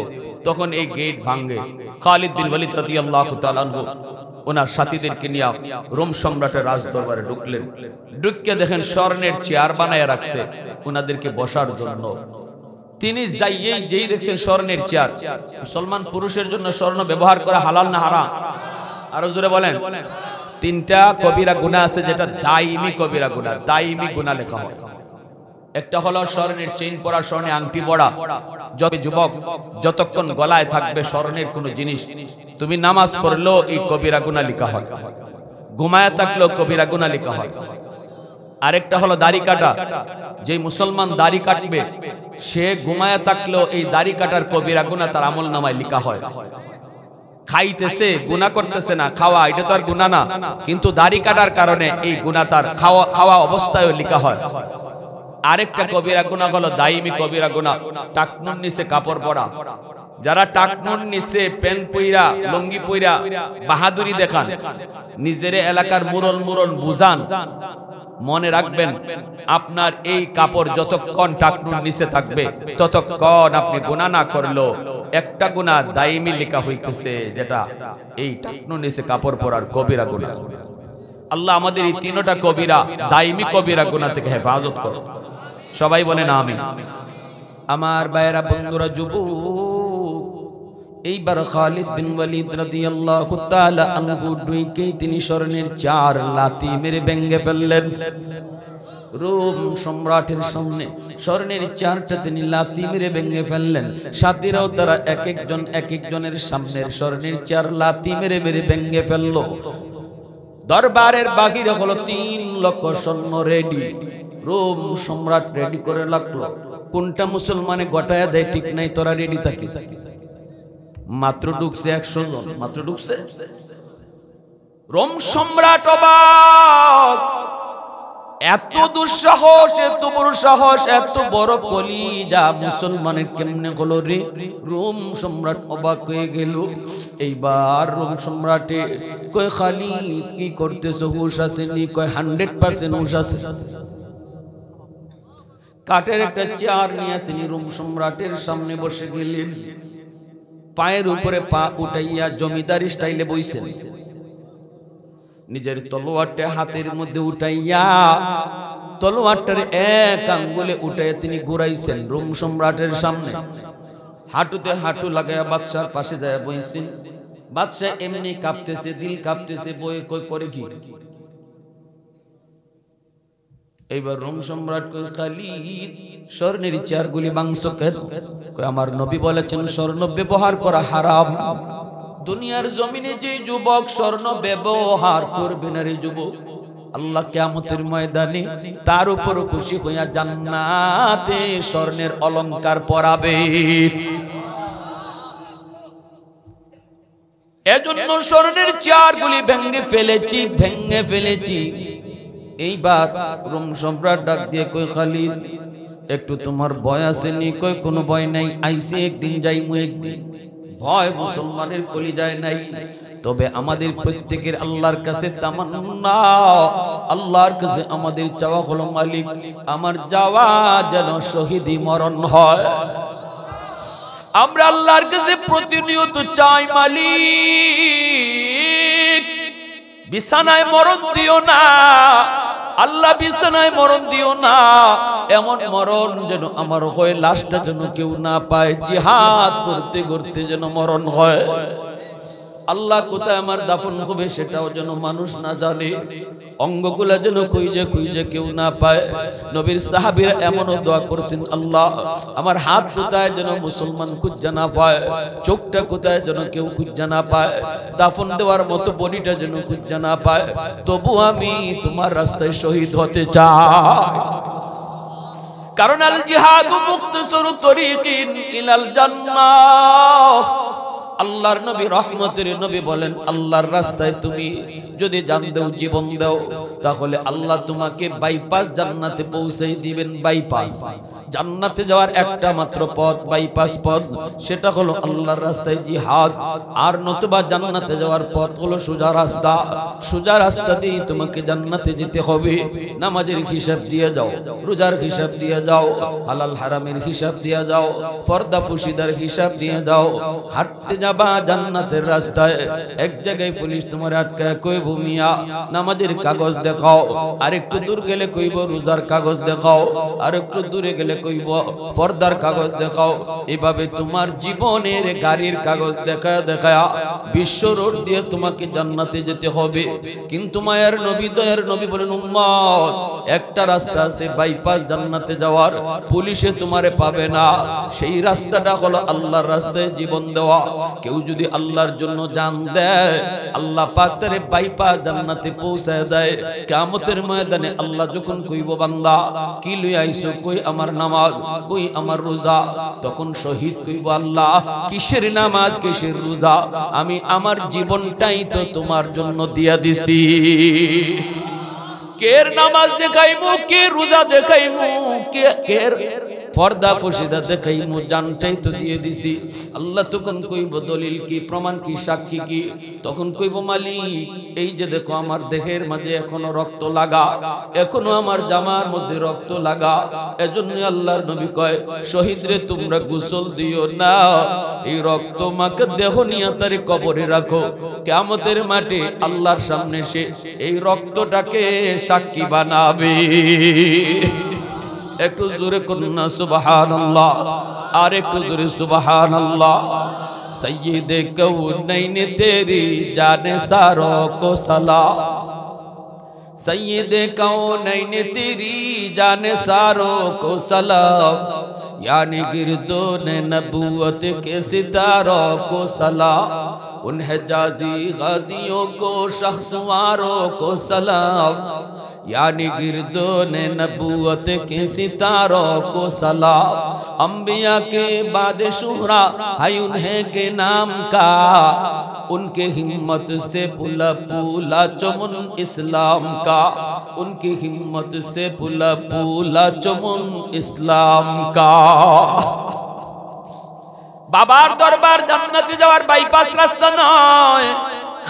তখন এই গেট ভাঙে খালিদ বিন ওয়ালিদ রাদিয়াল্লাহু তাআলা আনহু ওনার সাথীদেরকে নিয়ে রোম সম্রাটের রাজদরবারে ঢুকলেন ঢুককে দেখেন স্বর্ণের চেয়ার বানায় রাখছে ওনাদেরকে বসার জন্য তিনি যাইয়েই যেই দেখছেন স্বর্ণের চেয়ার মুসলমান পুরুষের জন্য স্বর্ণ ব্যবহার করা হালাল না হারাম আরো জোরে বলেন তিনটা কবিরা গুণা আছে যেটা দায়মি কবিরা গুণা দায়মি গুণা লেখা হয় একটা হলো স্বর্ণের চেইন পরা স্বর্ণে আংটি পরা যবে যুবক যতক্ষণ গলায় থাকবে স্বর্ণের কোনো জিনিস তুমি নামাজ পড়লেও এই কবিরা গুণা লিখা হয় ঘুমায় থাকলেও কবিরা গুণা লিখা হয় আরেকটা হলো দাড়ি কাটা যে মুসলমান দাড়ি কাটবে সে ঘুমায় থাকলেও এই দাড়ি কাটার কবিরা গুণা তার আমল নামায় লিখা হয় খাইতেছে গুণা করতেছে না খাওয়া এটা তো আর গুণা না কিন্তু দাড়ি কাটার কারণে এই গুণা তার খাওয়া খাওয়া অবস্থায় লিখা হয় আরেকটা কবিরা গুণা হলো দাইমি কবিরা গুণা টাকনুন নিচে কাপড় পরা যারা টাকনুন নিচে প্যান পইরা লঙ্গি পইরা বাহাদুরি দেখান নিজের এলাকার মুরল মুরল বুঝান মনে রাখবেন আপনার এই কাপড় যতক্ষণ টাকনুন নিচে থাকবে ততক্ষণ আপনি গুণা না করলো একটা গুণা দায়মি লেখা হইতেছে যেটা এই টাকনুন নিচে কাপড় পরার কবিরা গুণা আল্লাহ আমাদের এই তিনটা কবিরা দায়মি কবিরা গুণা থেকে হেফাজত কর সবাই বলে না আমি আমার বাইরা বন্ধুরা যুব এইবার খালিদ বিন ওয়ালিদ রাদিয়াল্লাহু তাআলা আনহু দুইকেই তিনি স্বর্ণের চার লাতি মেরে ব্যঙ্গে ফেললেন রোম সম্রাটের সামনে স্বর্ণের চারটা তিনি লাতি মেরে ভেঙে ফেললেন সাথীরাও তারা এক একজন এক একজনের সামনে স্বর্ণের চার লাতি মেরে মেরে ভেঙে ফেললো দরবারের বাহিরে হলো তিন লক্ষ সৈন্য রেডি রোম সম্রাট রেডি করে লাগলো কোনটা মুসলমানে গটায়া দেয় ঠিক নাই তোরা রেডি থাকিস মাত্র ঢুকছে একশো জন মাত্র ঢুকছে রোম সম্রাট অবাক এত দুঃসাহস এত বড় সাহস এত বড় কলি যা মুসলমানের কেমনে হলো রে রোম সম্রাট অবাক হয়ে গেল এইবার রোম সম্রাটে কয় খালি কি করতেছ হুশ নি কয় হান্ড্রেড পার্সেন্ট হুশ আছে কাঠের একটা চেয়ার নিয়ে তিনি রোম সম্রাটের সামনে বসে গেলেন পায়ের উপরে পা উঠাইয়া জমিদারি স্টাইলে বইছেন নিজের তলোয়ারটা হাতের মধ্যে উঠাইয়া তলোয়ারটার এক আঙ্গুলে উঠাইয়া তিনি ঘুরাইছেন রোম সম্রাটের সামনে হাঁটুতে হাঁটু লাগাইয়া বাদশার পাশে যায় বইছেন বাদশাহ এমনি কাঁপতেছে দিল কাঁপতেছে বয়ে কই করে কি এইবার রোম সম্রাট কই খালি স্বর্ণের চেয়ারগুলি মাংসকের আমার নবী বলেছেন স্বর্ণ ব্যবহার করা হারাম দুনিয়ার জমিনে যে যুবক স্বর্ণ ব্যবহার না রে যুবক আল্লাহ কেমতের ময়দানে তার উপর খুশি হইয়া জান্নাতে স্বর্ণের অলংকার পরাবে এজন্য স্বর্ণের গুলি ভেঙে ফেলেছি ভেঙে ফেলেছি এইবার রোম সম্রাট ডাক দিয়ে কই খালি একটু তোমার ভয় আসেনি কই কোনো ভয় নাই আইসে একদিন যাই মু একদিন ভয় মুসলমানের কলিজায় নাই তবে আমাদের প্রত্যেকের আল্লাহর কাছে তামান্না আল্লাহর কাছে আমাদের চাওয়া হলো মালিক আমার যাওয়া যেন শহীদ মরণ হয় আমরা আল্লাহর কাছে প্রতিনিয়ত চাই মালিক বিছানায় মরণ দিও না আল্লাহ বিছানায় মরণ দিও না এমন মরণ যেন আমার হয় লাশটা যেন কেউ না পায় জিহাদ করতে করতে যেন মরণ হয় আল্লাহ কোথায় আমার দাফন হবে সেটাও যেন মানুষ না জানে অঙ্গগুলা যেন খুঁজে খুঁজে কেউ না পায় নবীর সাহাবিরা এমনও দোয়া করছেন আল্লাহ আমার হাত কোথায় যেন মুসলমান খুঁজে না পায় চোখটা কোথায় যেন কেউ খুঁজে না পায় দাফন দেওয়ার মতো বডিটা যেন খুঁজে না পায় তবু আমি তোমার রাস্তায় শহীদ হতে চাই কারণ আল জিহাদু মুক্তসুর তরিকিন ইলাল জান্নাহ আল্লাহর নবী রহমতের নবী বলেন আল্লাহর রাস্তায় তুমি যদি জান দেও জীবন দাও তাহলে আল্লাহ তোমাকে বাইপাস জান্নাতে পৌঁছাই দিবেন বাইপাস জান্নাতে যাওয়ার একটা মাত্র পথ বাইপাস পথ সেটা হলো আল্লাহর রাস্তায় জিহাদ আর নতুবা জান্নাতে যাওয়ার পথ হলো সোজা রাস্তা সোজা রাস্তা দিয়ে তোমাকে জান্নাতে যেতে হবে নামাজের হিসাব দিয়ে যাও রোজার হিসাব দিয়ে যাও হালাল হারামের হিসাব দিয়ে যাও ফর্দা ফুসিদার হিসাব দিয়ে যাও হাঁটতে যাবা জান্নাতের রাস্তায় এক জায়গায় পুলিশ তোমার আটকায় কই ভূমিয়া নামাজের কাগজ দেখাও আর একটু দূর গেলে কইব রোজার কাগজ দেখাও আর একটু দূরে গেলে কইব পর্দার কাগজ দেখাও এভাবে তোমার জীবনের গাড়ির কাগজ দেখায় দেখায় বিশ্ব রোড দিয়ে তোমাকে জান্নাতে যেতে হবে কিন্তু মায়ের নবী দয়ের নবী বলেন উম্মত একটা রাস্তা আছে বাইপাস জান্নাতে যাওয়ার পুলিশে তোমারে পাবে না সেই রাস্তাটা হলো আল্লাহর রাস্তায় জীবন দেওয়া কেউ যদি আল্লাহর জন্য জান দেয় আল্লাহ পাক বাইপাস জান্নাতে পৌঁছায় দেয় কামতের ময়দানে আল্লাহ যখন কইব বান্দা কি লুই আইসো কই আমার নাম নামাজ কই আমার রোজা তখন শহীদ কইব আল্লাহ কিসের নামাজ কিসের রোজা আমি আমার জীবনটাই তো তোমার জন্য দিয়া দিছি কের নামাজ দেখাইবো কে রোজা দেখাইবো কে কের পর্দা ফসিদা দেখাই মু জানটাই তো দিয়ে দিছি আল্লাহ তখন কইব দলিল কি প্রমাণ কি সাক্ষী কি তখন কইব মালি এই যে দেখো আমার দেহের মাঝে এখনো রক্ত লাগা এখনো আমার জামার মধ্যে রক্ত লাগা এজন্য আল্লাহর নবী কয় শহীদ রে তোমরা গোসল দিও না এই রক্ত মাকে দেহ নিয়ে তার কবরে রাখো কেমতের মাঠে আল্লাহর সামনে সে এই রক্তটাকে সাক্ষী বানাবে तो तो तेरी जाने सारो को सला सैद नैन तेरी जाने सारो को यानी ने नबूत के सितारों को सला उन्हें जाजी गाजियों को शख्सवारों को सलाम यानी गिरदो ने नबूत के सितारों को सलाम अम्बिया के बाद शुहरा है उन्हें के नाम का उनके हिम्मत से पुला पुला चमन इस्लाम का उनकी हिम्मत से पुला पुला चमन इस्लाम का बाबार दरबार जन्नत जवार बाईपास रास्ता ना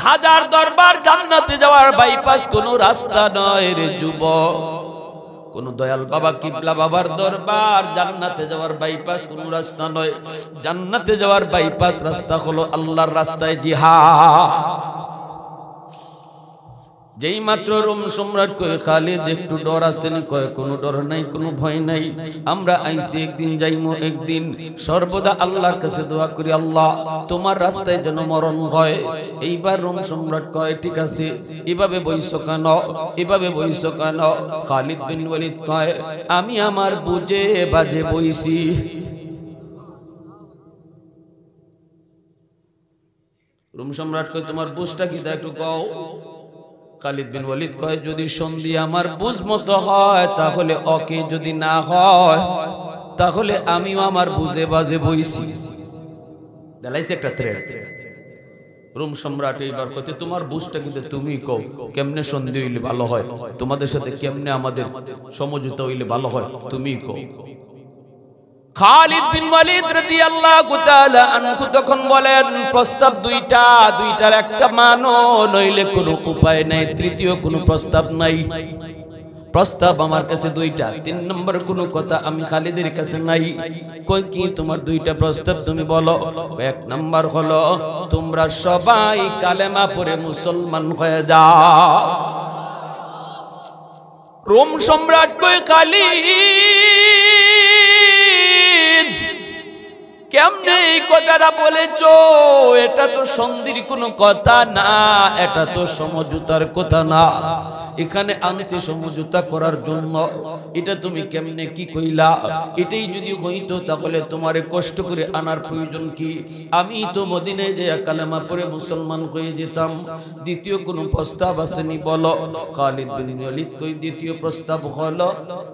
হাজার দরবার জান্নাতে যাওয়ার বাইপাস কোনো রাস্তা নয় রে যুব কোন দয়াল বাবা কিবলা বাবার দরবার জান্নাতে যাওয়ার বাইপাস কোন রাস্তা নয় জান্নাতে যাওয়ার বাইপাস রাস্তা হলো আল্লাহর রাস্তায় জিহাদ যেই মাত্র রোম সম্রাট কয়ে খালিদ একটু ডর আসেন কয়ে কোনো ডর নাই কোনো ভয় নাই আমরা আইসি একদিন যাইমো একদিন সর্বদা আল্লাহর কাছে দোয়া করি আল্লাহ তোমার রাস্তায় যেন মরণ হয় এইবার রোম সম্রাট কয় ঠিক আছে এভাবে বৈশ কেন এভাবে বৈশ কেন খালিদ বিন ওয়ালিদ কয় আমি আমার বুঝে বাজে বইছি রোম সম্রাট কয় তোমার বুঝটা কি তা একটু কও খালিদ বিন ওয়ালিদ কয় যদি সন্ধি আমার বুঝ মতো হয় তাহলে ওকে যদি না হয় তাহলে আমিও আমার বুঝে বাজে বইছি দেলাইছে একটা থ্রেড রুম সম্রাট এইবার কতে তোমার বুঝটা কিন্তু তুমি কও কেমনে সন্ধি হইলে ভালো হয় তোমাদের সাথে কেমনে আমাদের সমঝোতা হইলে ভালো হয় তুমি কও খালিদ বিন ওয়ালিদ রাদিয়াল্লাহু তাআলা আনহু তখন বলেন প্রস্তাব দুইটা দুইটার একটা মানো নইলে কোনো উপায় নাই তৃতীয় কোনো প্রস্তাব নাই প্রস্তাব আমার কাছে দুইটা তিন নম্বর কোনো কথা আমি খালিদের কাছে নাই কই কি তোমার দুইটা প্রস্তাব তুমি বলো এক নম্বর হলো তোমরা সবাই কালেমা পড়ে মুসলমান হয়ে যাও রোম সম্রাট কই খালিদ কেমনে এই কথাটা বলেছ এটা তো সন্ধির কোনো কথা না এটা তো সমঝোতার কথা না এখানে আনছে সমঝোতা করার জন্য এটা তুমি কেমনে কি কইলা এটাই যদি হইতো তাহলে তোমারে কষ্ট করে আনার প্রয়োজন কি আমি তো মদিনায় যে কালেমা পরে মুসলমান হয়ে যেতাম দ্বিতীয় কোনো প্রস্তাব আসেনি বলো খালিদ বিন ওয়ালিদ কই দ্বিতীয় প্রস্তাব হলো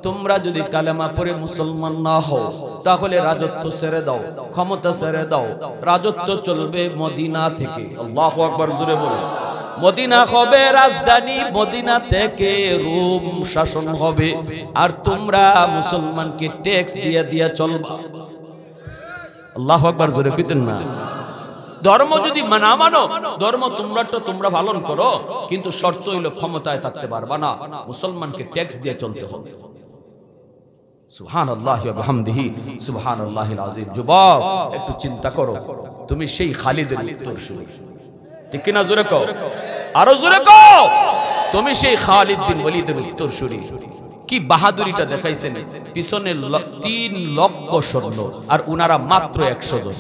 তোমরা যদি কালেমা পরে মুসলমান না হও তাহলে রাজত্ব ছেড়ে দাও ক্ষমতা ছেড়ে দাও রাজত্ব চলবে মদিনা থেকে আল্লাহু আকবার জুড়ে বলো মদিনা হবে রাজধানী মদিনা থেকে রুম শাসন হবে আর তোমরা মুসলমানকে ট্যাক্স দিয়ে দিয়ে চলবে আল্লাহ জোরে কইতেন না ধর্ম যদি মানা মানো ধর্ম তোমরা পালন করো কিন্তু শর্ত হইলো ক্ষমতায় থাকতে পারবা না মুসলমানকে ট্যাক্স দিয়ে চলতে হবে একটু চিন্তা করো তুমি সেই খালিদের উত্তর শুনে ঠিক কিনা জোরে কও আরো জোরে কও তুমি সেই খালিদ বিন ওয়ালিদের উত্তরসূরি কি বাহাদুরিটা দেখাইছেন পিছনে তিন লক্ষ সৈন্য আর উনারা মাত্র একশো জন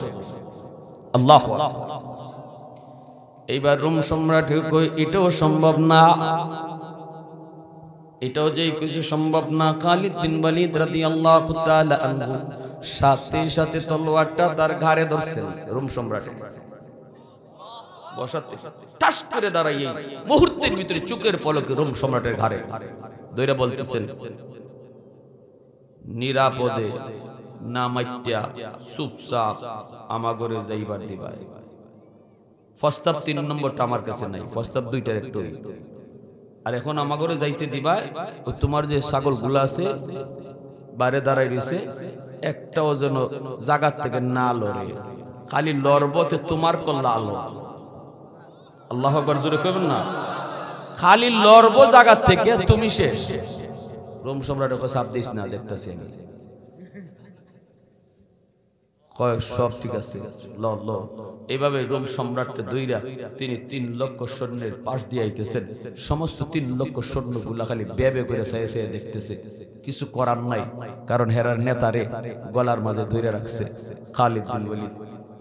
আল্লাহ এইবার রোম সম্রাট এটাও সম্ভব না এটাও যে কিছু সম্ভব না খালিদ বিন ওয়ালিদ রাদিয়াল্লাহু তাআলা সাথে সাথে তলোয়ারটা তার ঘাড়ে ধরছেন রোম সম্রাট বসাতে টাস করে দাঁড়াইয়ে মুহূর্তের ভিতরে পলকে রোম সম্রাটের দৈরা বলতেছেন নিরাপদে চুপচাপ আমাগরে যাইবার দিবাই তিন নম্বরটা আমার কাছে নাই দুইটার একটু আর এখন আমাগরে যাইতে দিবাই ও তোমার যে গুলো আছে বাইরে দাঁড়াই রয়েছে একটাও যেন জাগার থেকে না লড়ে খালি লড়বতে তোমার কল্লা আলো আল্লাহ জোরে করবেন না খালি লড়বো জাগার থেকে তুমি শেষ রোম সম্রাট ওকে সাপ দিস না দেখতেছি আমি কয়েক সব ঠিক আছে ল ল এভাবে রোম সম্রাটকে দুইরা তিনি তিন লক্ষ স্বর্ণের পাশ দিয়ে আইতেছেন সমস্ত তিন লক্ষ স্বর্ণ গুলা খালি ব্যাবে করে চাই চাই দেখতেছে কিছু করার নাই কারণ হেরার নেতারে গলার মাঝে দইরা রাখছে খালিদ বিন ওয়ালিদ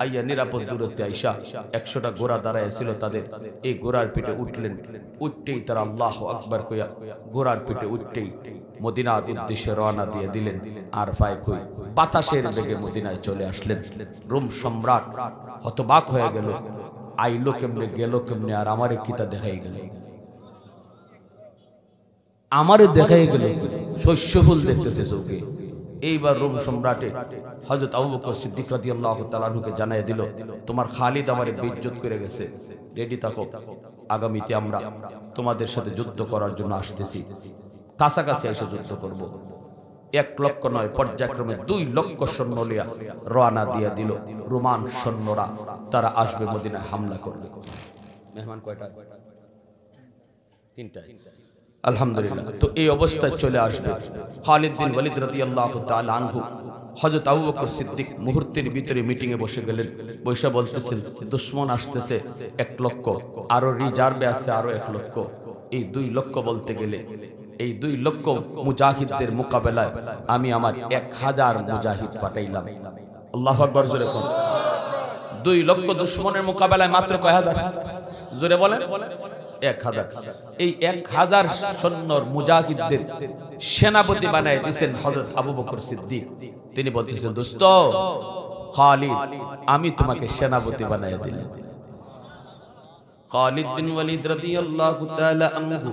আইয়া নিরাপদ দূরত্বে আইসা একশোটা গোড়া দাঁড়াইছিল তাদের এই গোড়ার পিঠে উঠলেন উঠতেই তারা আল্লাহ আকবর কইয়া গোড়ার পিঠে উঠতেই মদিনার উদ্দেশ্যে রওনা দিয়ে দিলেন আর ফায় কই বাতাসের বেগে মদিনায় চলে আসলেন রোম সম্রাট হতবাক হয়ে গেল আইলো কেমনে গেল কেমনে আর আমারে কিতা দেখাই গেল আমারে দেখাই গেল শস্য ফুল দেখতেছে চৌকে এইবার রোম সম্রাটে হজরত আবু বকর সিদ্দিক রাদিয়াল্লাহু তাআলা তালানুকে জানাই দিল তোমার খালিদ আমার বেজ্জত করে গেছে রেডি থাকো আগামীতে আমরা তোমাদের সাথে যুদ্ধ করার জন্য আসতেছি কাছাকাছি এসে যুদ্ধ করব। এক লক্ষ নয় পর্যায়ক্রমে দুই লক্ষ সৈন্য লিয়া রওনা দিয়ে দিল রোমান সৈন্যরা তারা আসবে মদিনায় হামলা করবে মেহমান কয়টা তিনটায় আলহামদুলিল্লাহ তো এই অবস্থায় চলে আসবে খালিদ বিন ওয়ালিদ রাদিয়াল্লাহু তাআলা আনহু হযরত আবু বকর সিদ্দিক মুহূর্তের ভিতরে মিটিং এ বসে গেলেন বৈশা বলতেছেন দুশমন আসতেছে এক লক্ষ আরো রিজার্ভে আছে আরো এক লক্ষ এই দুই লক্ষ বলতে গেলে এই দুই লক্ষ মুজাহিদদের মোকাবেলায় আমি আমার এক হাজার মুজাহিদ পাঠাইলাম আল্লাহ আকবর জোরে কোন দুই লক্ষ দুশ্মনের মোকাবেলায় মাত্র কয় হাজার জোরে বলেন এক হাজার এই এক হাজার সৈন্যর মুজাহিদদের সেনাপতি বানাই দিচ্ছেন হজরত আবু বকর সিদ্দিক তিনি বলতেছেন দোস্ত খালিদ আমি তোমাকে সেনাপতি বানাই দিলাম খালিদ বিন ওয়ালিদ রাদিয়াল্লাহু তাআলা আনহু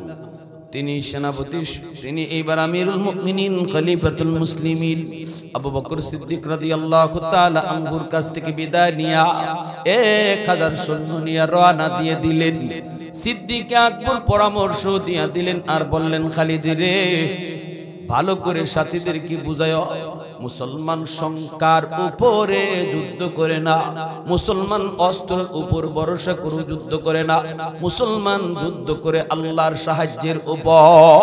তিনি সেনাপতি তিনি এইবার আমিরুল মুমিনিন খলিফাতুল মুসলিমিন আবু বকর সিদ্দিক রাদিয়াল্লাহু তাআলা আনহুর কাছ থেকে বিদায় নিয়ে 1000 সৈন্য নিয়ে রওনা দিয়ে দিলেন সিদ্দিকে আকবর পরামর্শ দিয়া দিলেন আর বললেন খালি দিরে ভালো করে সাথীদের কি বুঝায় মুসলমান সংকার উপরে যুদ্ধ করে না মুসলমান অস্ত্রের উপর ভরসা করে যুদ্ধ করে না মুসলমান যুদ্ধ করে আল্লাহর সাহায্যের উপর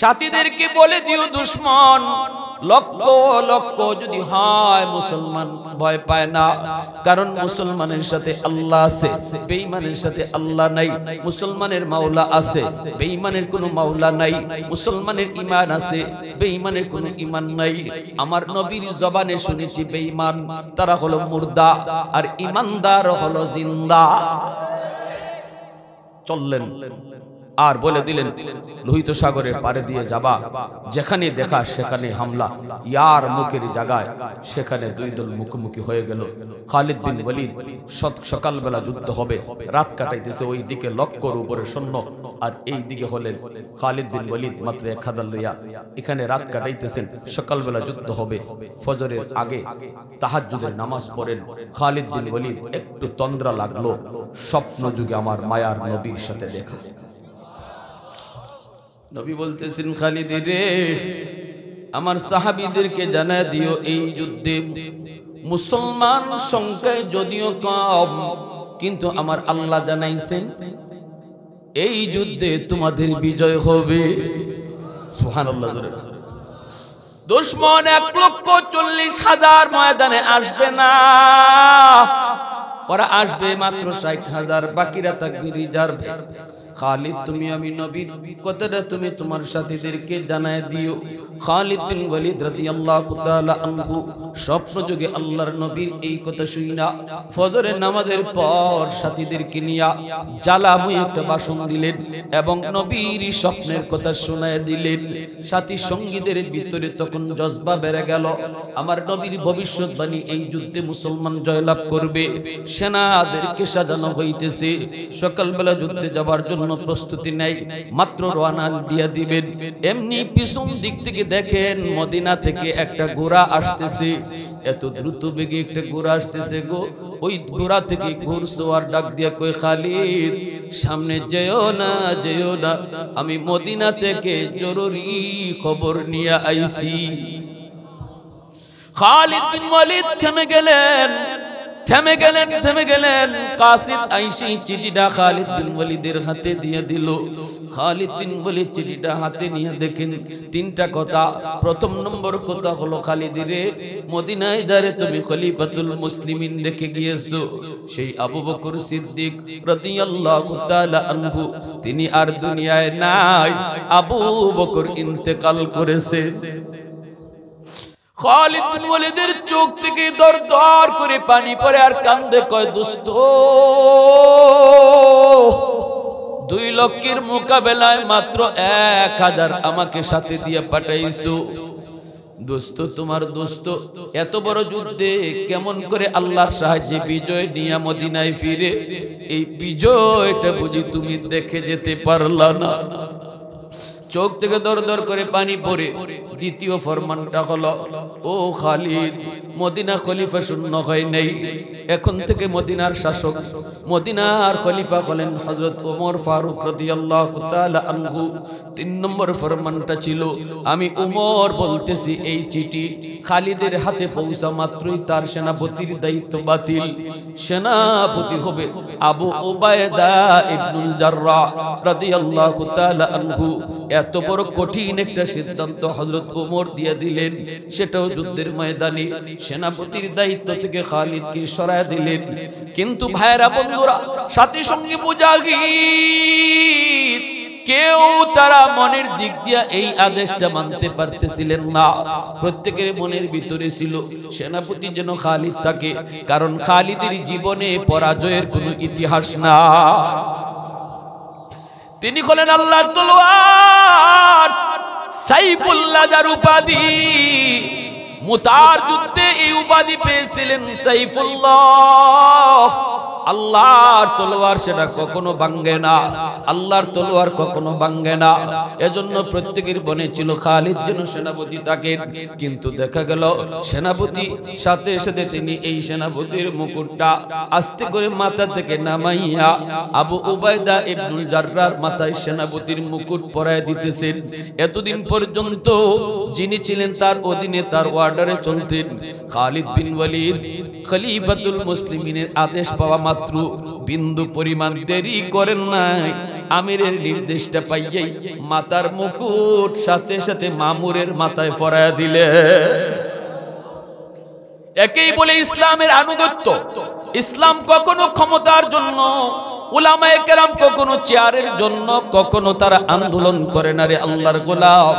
সাথীদেরকে বলে দিও দুশ্মন লক্ষ লক্ষ যদি হয় মুসলমান ভয় পায় না কারণ মুসলমানের সাথে আল্লাহ আছে বেঈমানের সাথে আল্লাহ নাই মুসলমানের মাওলা আছে বেঈমানের কোনো মাওলা নাই মুসলমানের ইমান আছে বেঈমানের কোনো ইমান নাই আমার নবীর জবানে শুনেছি বেঈমান তারা হলো মুর্দা আর ইমানদার হলো জিন্দা চললেন আর বলে দিলেন লোহিত সাগরের পারে দিয়ে যাবা যেখানে দেখা সেখানে হামলা ইয়ার মুখের জায়গায় সেখানে দুই দল মুখোমুখি হয়ে গেল খালিদ বিন ওয়ালিদ সকালবেলা যুদ্ধ হবে রাত কাটাইতেছে ওই দিকে লক্কর উপরে শূন্য আর এই দিকে হলেন খালিদ বিন ওয়ালিদ মাত্র এক হাজার লইয়া এখানে রাত কাটাইতেছেন সকালবেলা যুদ্ধ হবে ফজরের আগে তাহাজুদের নামাজ পড়েন খালিদ বিন ওয়ালিদ একটু তন্দ্রা লাগলো স্বপ্ন যুগে আমার মায়ার নবীর সাথে দেখা নবী বলতেছেন খালিদ রে আমার সাহাবিদেরকে জানা দিও এই যুদ্ধে মুসলমান সংখ্যায় যদিও কম কিন্তু আমার আল্লাহ জানাইছেন এই যুদ্ধে তোমাদের বিজয় হবে সোহান আল্লাহ দুশ্মন এক লক্ষ চল্লিশ হাজার ময়দানে আসবে না ওরা আসবে মাত্র ষাট হাজার বাকিরা থাকবে রিজার্ভ খালিদ তুমি আমি নবী কতটা তুমি তোমার সাথীদেরকে জানায় দিও খালিদ বিন ওয়ালিদ রাদিয়াল্লাহু তাআলা আনহু স্বপ্ন যুগে আল্লাহর নবীর এই কথা শুনিনা ফজরের নামাজের পর সাথীদেরকে নিয়া জালাময় একটা বাসন দিলেন এবং নবীর স্বপ্নের কথা শুনায় দিলেন সাথী সঙ্গীদের ভিতরে তখন জজবা বেড়ে গেল আমার নবীর ভবিষ্যৎবাণী এই যুদ্ধে মুসলমান জয়লাভ করবে সেনাদেরকে সাজানো হইতেছে সকালবেলা যুদ্ধে যাবার জন্য জন্য প্রস্তুতি নেই মাত্র রওনা দিয়ে দিবেন এমনি পিছন দিক থেকে দেখেন মদিনা থেকে একটা ঘোড়া আসতেছে এত দ্রুত বেগে একটা ঘোড়া আসতেছে গো ওই ঘোড়া থেকে ঘোর ডাক দিয়া কই খালিদ সামনে যেও না যেও না আমি মদিনা থেকে জরুরি খবর নিয়ে আইছি খালিদ বিন ওয়ালিদ থেমে গেলেন থেমে গেলেন থেমে গেলেন কাসিদ আইসি চিঠিটা খালিদ বিন ওয়ালিদের হাতে দিয়ে দিল খালিদ বিন ওয়ালিদ চিঠিটা হাতে নিয়ে দেখেন তিনটা কথা প্রথম নম্বর কথা হলো খালিদিরে মদিনায় দারে তুমি খলিফাতুল মুসলিমিন রেখে গিয়েছো সেই আবু বকর সিদ্দিক রাদিয়াল্লাহু তাআলা আনহু তিনি আর দুনিয়ায় নাই আবু বকর ইন্তেকাল করেছে খালিদ বিন ওয়ালিদের চোখ থেকে দর দর করে পানি পরে আর কান্দে কয় দোস্ত দুই লক্ষের মোকাবেলায় মাত্র এক হাজার আমাকে সাথে দিয়ে পাঠাইছো দোস্ত তোমার দোস্ত এত বড় যুদ্ধে কেমন করে আল্লাহর সাহায্যে বিজয় নিয়া মদিনায় ফিরে এই বিজয়টা বুঝি তুমি দেখে যেতে পারলা না চোখ থেকে দর দর করে পানি পরে দ্বিতীয় ফরমানটা হলো ও খালিদ মদিনা খলিফা শূন্য হয় নেই এখন থেকে মদিনার শাসক মদিনার খলিফা হলেন হজরত ওমর ফারুক আনহু তিন নম্বর ফরমানটা ছিল আমি উমর বলতেছি এই চিঠি খালিদের হাতে পৌঁছা মাত্রই তার সেনাপতির দায়িত্ব বাতিল সেনাপতি হবে আবু ওবায়দা ইবনুল জাররা রাদিয়াল্লাহু তাআলা আনহু এত বড় কঠিন একটা সিদ্ধান্ত হযরত ওমর দিয়ে দিলেন সেটাও যুদ্ধের ময়দানে সেনাপতির দায়িত্ব থেকে খালিদকে সরায় দিলেন কিন্তু ভাইরা বন্ধুরা সাথে সঙ্গে মুজাহিদ কেউ তারা মনের দিক দিয়া এই আদেশটা মানতে পারতেছিলেন না প্রত্যেকের মনের ভিতরে ছিল সেনাপতি যেন খালিদ থাকে কারণ খালিদের জীবনে পরাজয়ের কোনো ইতিহাস না তিনি হলেন আল্লাহর তলোয়ার সাইফুল্লাজার যার উপাধি মুতার যুদ্ধে এই উপাধি পেয়েছিলেন সাইফুল্লাহ আল্লাহর তলোয়ার সেটা কখনো ভাঙ্গে না আল্লাহর তলোয়ার কখনো ভাঙ্গে না এজন্য প্রত্যেকের বনে ছিল খালিদ যেন সেনাপতি তাকে কিন্তু দেখা গেল সেনাপতি সাথে সাথে তিনি এই সেনাপতির মুকুটটা আস্তে করে মাথা থেকে নামাইয়া আবু উবায়দা ইবনুল জাররার মাথায় সেনাপতির মুকুট পরায় দিতেছেন এতদিন পর্যন্ত যিনি ছিলেন তার অধীনে তার ওয়ার্ডারে চলতেন খালিদ বিন ওয়ালিদ খলিফাতুল মুসলিমিনের আদেশ পাওয়া মাত্র বিন্দু পরিমাণ দেরি করেন নাই আমিরের নির্দেশটা পাইয়াই মাতার মুকুট সাথে সাথে মামুরের মাথায় পরায় দিলে একেই বলে ইসলামের আনুগত্য ইসলাম কখনো ক্ষমতার জন্য ওলামায় কেরাম কখনো চেয়ারের জন্য কখনো তারা আন্দোলন করে না রে আল্লাহর গোলাম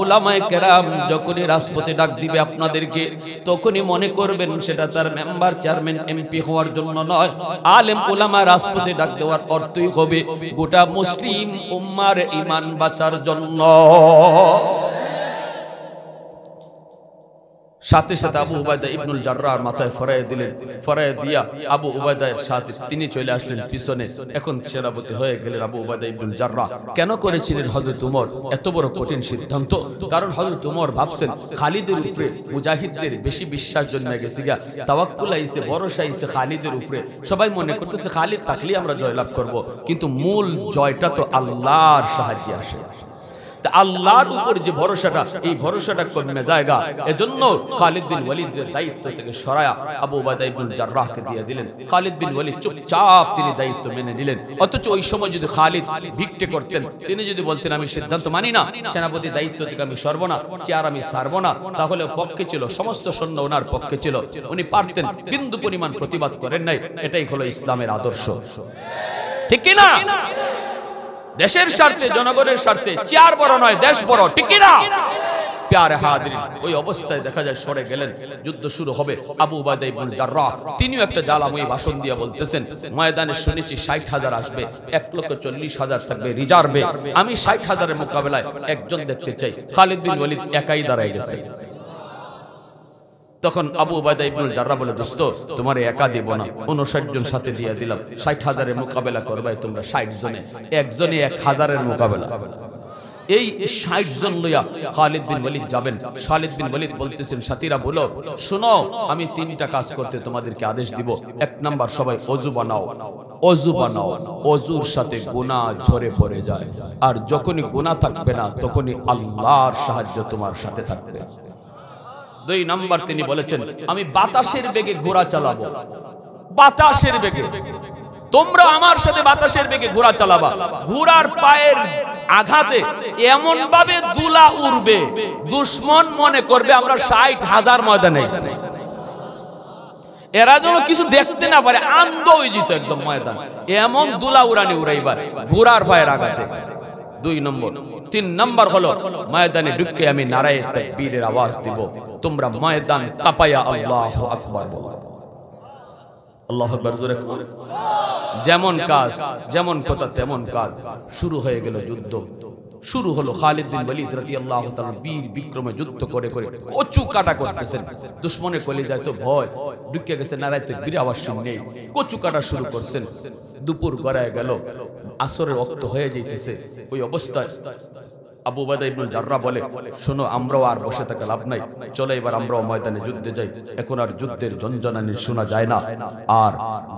ওলামায় কেরাম যখনই রাষ্ট্রপতি ডাক দিবে আপনাদেরকে তখনই মনে করবেন সেটা তার মেম্বার চেয়ারম্যান এমপি হওয়ার জন্য নয় আলেম ওলামা রাষ্ট্রপতি ডাক দেওয়ার অর্থই হবে গোটা মুসলিম উম্মার ইমান বাঁচার জন্য সাথে সাথে আবু উবায়দা ইবনুল জার্রার মাথায় ফরায় দিলেন ফরায় দিয়া আবু উবায়দায়ের সাথে তিনি চলে আসলেন পিছনে এখন সেনাপতি হয়ে গেলেন আবু উবায়দা ইবনুল জার্রা কেন করেছিলেন হজরত উমর এত বড় কঠিন সিদ্ধান্ত কারণ হজরত উমর ভাবছেন খালিদের উপরে মুজাহিদদের বেশি বিশ্বাস জন্মে গেছে গা তাওয়াক্কুল আইছে ভরসা আইছে খালিদের উপরে সবাই মনে করতেছে খালিদ থাকলেই আমরা জয়লাভ করব কিন্তু মূল জয়টা তো আল্লাহর সাহায্যে আসে আল্লাহর উপর যে ভরসাটা এই ভরসাটা কমে জায়গা এজন্য খালিদ বিন ওয়ালিদের দায়িত্ব থেকে সরায়া আবু উবাদা ইবনে জাররাহকে দিয়ে দিলেন খালিদ বিন ওয়ালিদ চুপচাপ তিনি দায়িত্ব মেনে নিলেন অথচ ওই সময় যদি খালিদ ভিক্ষে করতেন তিনি যদি বলতেন আমি সিদ্ধান্ত মানি না সেনাপতি দায়িত্ব থেকে আমি সরব না চেয়ার আমি সারব না তাহলে পক্ষে ছিল সমস্ত সৈন্য ওনার পক্ষে ছিল উনি পারতেন বিন্দু পরিমাণ প্রতিবাদ করেন নাই এটাই হলো ইসলামের আদর্শ ঠিক কিনা দেশের স্বার্থে জনগণের স্বার্থে চেয়ার বড় নয় দেশ বড় টিকিরা প্যার ওই অবস্থায় দেখা যায় সরে গেলেন যুদ্ধ শুরু হবে আবু উবাদাই ইবনে জাররাহ তিনিও একটা জ্বালাময়ী ভাষণ দিয়ে বলতেছেন ময়দানে শুনেছি হাজার আসবে 1 লক্ষ 40 হাজার থাকবে রিজার্ভে আমি ষাট হাজারের মোকাবেলায় একজন দেখতে চাই খালিদ বিন ওয়ালিদ একাই দাঁড়াই গেছে তখন আবু উবায়দা ইবনুল জাররা বলে দোস্ত তোমার একা দিব না উনষাট জন সাথে দিয়া দিলাম ষাট হাজারের মোকাবেলা করবাই তোমরা ষাট জনে একজনে এক হাজারের মোকাবেলা এই ষাট জন লইয়া খালিদ বিন ওয়ালিদ যাবেন খালিদ বিন ওয়ালিদ বলতেছেন সাথীরা বলো শোনো আমি তিনটা কাজ করতে তোমাদেরকে আদেশ দিব এক নাম্বার সবাই অজু বানাও অজু বানাও অজুর সাথে গুনাহ ঝরে পড়ে যায় আর যখনই গুনাহ থাকবে না তখনই আল্লাহর সাহায্য তোমার সাথে থাকবে দুই নম্বর তিনি বলেছেন আমি বাতাসের বেগে ঘোড়া চালাবো বাতাসের বেগে তোমরা আমার সাথে বাতাসের বেগে ঘোড়া চালাবা ঘোড়ার পায়ের আঘাতে এমন ভাবে দুলা উড়বে দুশ্মন মনে করবে আমরা ষাট হাজার ময়দানে এরা যেন কিছু দেখতে না পারে আন্দোলিত একদম ময়দান এমন দুলা উড়ানি উড়াইবার ঘোড়ার পায়ের আঘাতে দুই নম্বর তিন নম্বর হলো ময়দানে ঢুকে আমি নারায় তাকবীরের আওয়াজ দিব তোমরা ময়দান কাপায়া আল্লাহ আকবার বলো আল্লাহ আকবার জোরে যেমন কাজ যেমন কথা তেমন কাজ শুরু হয়ে গেল যুদ্ধ শুরু হলো খালিদ বিন ওয়ালিদ রাদিয়াল্লাহু তাআলা বীর বিক্রমে যুদ্ধ করে করে কচু কাটা করতেছেন দুশমনে কলি যায় তো ভয় ঢুকে গেছে নারায় তাকবীর আওয়াজ শুনে কচু কাটা শুরু করছেন দুপুর গড়ায় গেল আসরের রক্ত হয়ে যেতেছে ওই অবস্থায় আবু বাদা ইবনুল জাররা বলে শোনো আমরাও আর বসে থাকে লাভ নাই চলে এবার আমরাও ময়দানে যুদ্ধে যাই এখন আর যুদ্ধের জঞ্জনানি শোনা যায় না আর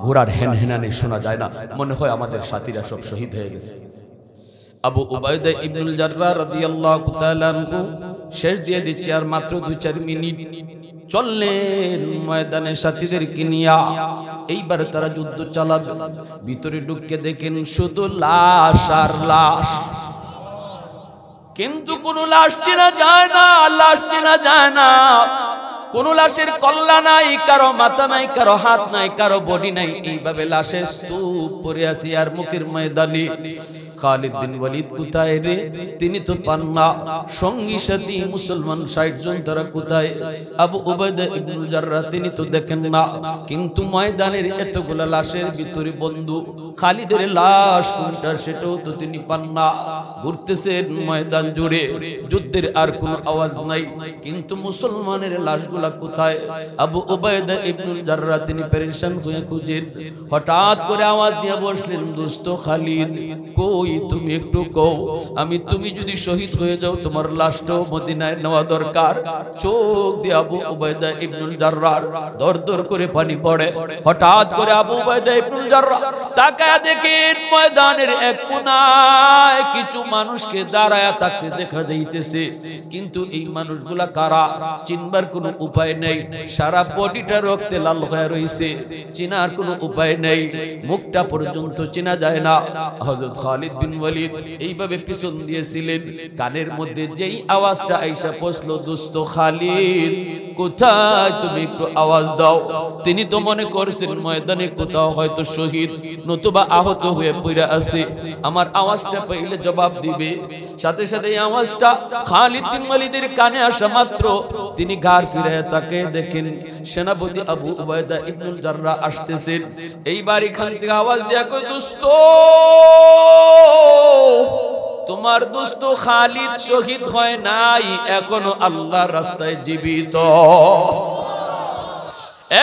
ঘোড়ার হেন হেনানি শোনা যায় না মনে হয় আমাদের সাথীরা সব শহীদ হয়ে গেছে আবু উবায়দা ইবনুল জাররা রাদিয়াল্লাহু তাআলা শেষ দিয়ে দিচ্ছে আর মাত্র দুই চার মিনিট চললেন ময়দানের সাথীদেরকে নিয়ে এইবার তারা যুদ্ধ চালাবে ভিতরে ঢুককে দেখেন শুধু লাশ আর লাশ কিন্তু কোন লাশ চেনা যায় না লাশ চেনা যায় না কোন লাশের কল্লা নাই কারো মাথা নাই কারো হাত নাই কারো বডি নাই এইভাবে লাশের স্তূপ পরে আছি আর মুখের ময়দানে খালিদ বিন ওয়ালিদ কোথায় রে তিনি তো পান না সঙ্গী সাথী মুসলমান ষাট জন তারা কোথায় আবু ওবায়দা ইবনুল জাররা তিনি তো দেখেন না কিন্তু ময়দানের এতগুলো লাশের ভিতরে বন্ধু খালিদের লাশ কোনটা সেটাও তো তিনি পান না ঘুরতেছেন ময়দান জুড়ে যুদ্ধের আর কোনো আওয়াজ নাই কিন্তু মুসলমানের লাশগুলা কোথায় আবু ওবায়দা ইবনুল জাররা তিনি পেরেশান হয়ে খুঁজেন হঠাৎ করে আওয়াজ দিয়ে বসলেন দোস্ত খালিদ কই তুমি একটু কও আমি তুমি যদি শহীদ হয়ে যাও তোমার লাশটাও মদিনায় নেওয়া দরকার চোখ দিয়ে আবু উবায়দা ইবনুল জাররার দর দর করে পানি পড়ে হঠাৎ করে আবু উবায়দা ইবনুল জাররার তাকায় দেখে ময়দানের এক কোনায় কিছু মানুষকে দাঁড়ায় থাকতে দেখা দিতেছে কিন্তু এই মানুষগুলা কারা চিনবার কোনো উপায় নেই সারা বডিটা রক্তে লাল হয়ে রয়েছে চিনার কোনো উপায় নেই মুখটা পর্যন্ত চেনা যায় না হযরত খালিদ বিন ওয়ালিদ এইভাবে পিছন দিয়েছিলেন কানের মধ্যে যেই আওয়াজটা আইসা পৌঁছলো দোস্ত খালিদ কোথায় তুমি একটু আওয়াজ দাও তিনি তো মনে করছেন ময়দানে কোথাও হয়তো শহীদ নতুবা আহত হয়ে পড়ে আছে আমার আওয়াজটা পাইলে জবাব দিবে সাথে সাথে এই আওয়াজটা খালিদ বিন ওয়ালিদের কানে আসা মাত্র তিনি ঘর ফিরে তাকে দেখেন সেনাপতি আবু উবায়দা ইবনুল জাররা আসতেছেন এইবার এখান থেকে আওয়াজ দেয়া কই দোস্ত তোমার দোস্ত খালিদ শহীদ হয় নাই এখনো আল্লাহর রাস্তায় জীবিত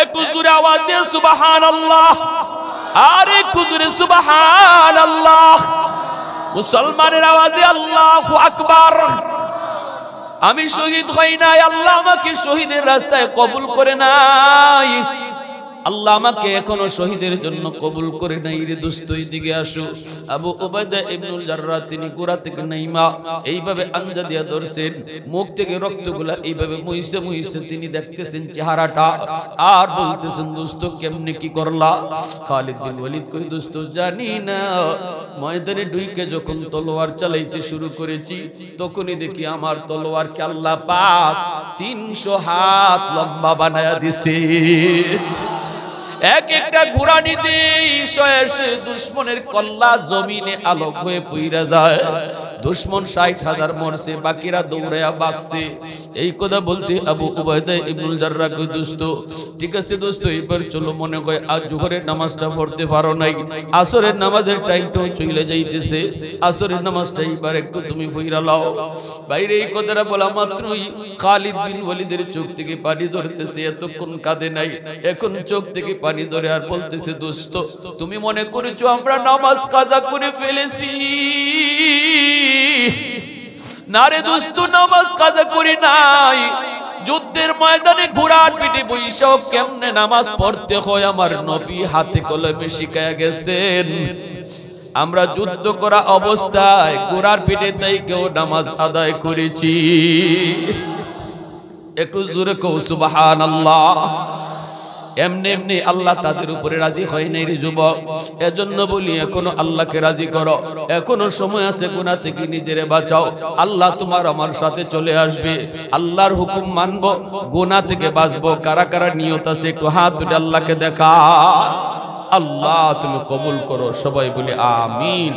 এক হুজুরে আওয়াজ দিয়ে সুবাহান আল্লাহ আর এক হুজুরে সুবাহান আল্লাহ মুসলমানের আওয়াজে আল্লাহু আকবার আমি শহীদ হই নাই আল্লাহ আমাকে শহীদের রাস্তায় কবুল করে নাই আল্লাহ আমাকে এখনো শহীদের জন্য কবুল করে নাই রে দোস্ত দিকে আসো আবু ওবায়দা ইবনুল জাররা তিনি গোড়া থেকে নাইমা এইভাবে আঞ্জা দিয়া ধরছেন মুখ থেকে রক্তগুলা এইভাবে মুইসে মুইসে তিনি দেখতেছেন চেহারাটা আর বলতেছেন দোস্ত কেমনে কি করলা খালিদ বিন ওয়ালিদ কই দোস্ত জানি না ময়দানে ডুইকে যখন তলোয়ার চালাইতে শুরু করেছি তখনই দেখি আমার কে আল্লাহ পাক তিনশো হাত লম্বা বানায়া দিছে এক একটা ঘোড়া নিতে শয়েস দুশ্মনের কল্লা জমিনে আলোক হয়ে পইরা যায় দুশ্মন ষাট হাজার মরছে বাকিরা দৌড়াইয়া বাঁকছে এই কথা বলতে আবু উবায়দা কই দোস্ত ঠিক আছে দোস্ত এবার চলো মনে কয় আজ জোহরের নামাজটা পড়তে পারো নাই আসরের নামাজের টাইমটাও চলে যাইতেছে আসরের নামাজটা এবার একটু তুমি ফইরা লাও বাইরে এই কথাটা বলা মাত্রই খালিদ বিন ওয়ালিদের চোখ থেকে পানি ধরতেছে এতক্ষণ কাঁদে নাই এখন চোখ থেকে পানি ধরে আর বলতেছে দোস্ত তুমি মনে করেছো আমরা নামাজ কাজা করে ফেলেছি নারে দুস্তু নামাজ কাজা করি নাই যুদ্ধের ময়দানে ঘোড়ার পিঠে বৈশাখ কেমনে নামাজ পড়তে হয় আমার নবী হাতে কলমে শিখায় গেছেন আমরা যুদ্ধ করা অবস্থায় ঘোড়ার পিঠে তাই কেউ নামাজ আদায় করেছি একটু জোরে কৌ সুবাহান আল্লাহ এমনি এমনি আল্লাহ তাদের উপরে রাজি হয় নাই রে যুবক এজন্য বলি এখনো আল্লাহকে রাজি করো এখনো সময় আছে গুণা থেকে নিজেরে বাঁচাও আল্লাহ তোমার আমার সাথে চলে আসবে আল্লাহর হুকুম মানব গুণা থেকে বাঁচবো কারা কারা নিয়ত আছে একটু হাত তুলে আল্লাহকে দেখা আল্লাহ তুমি কবুল করো সবাই বলে আমিন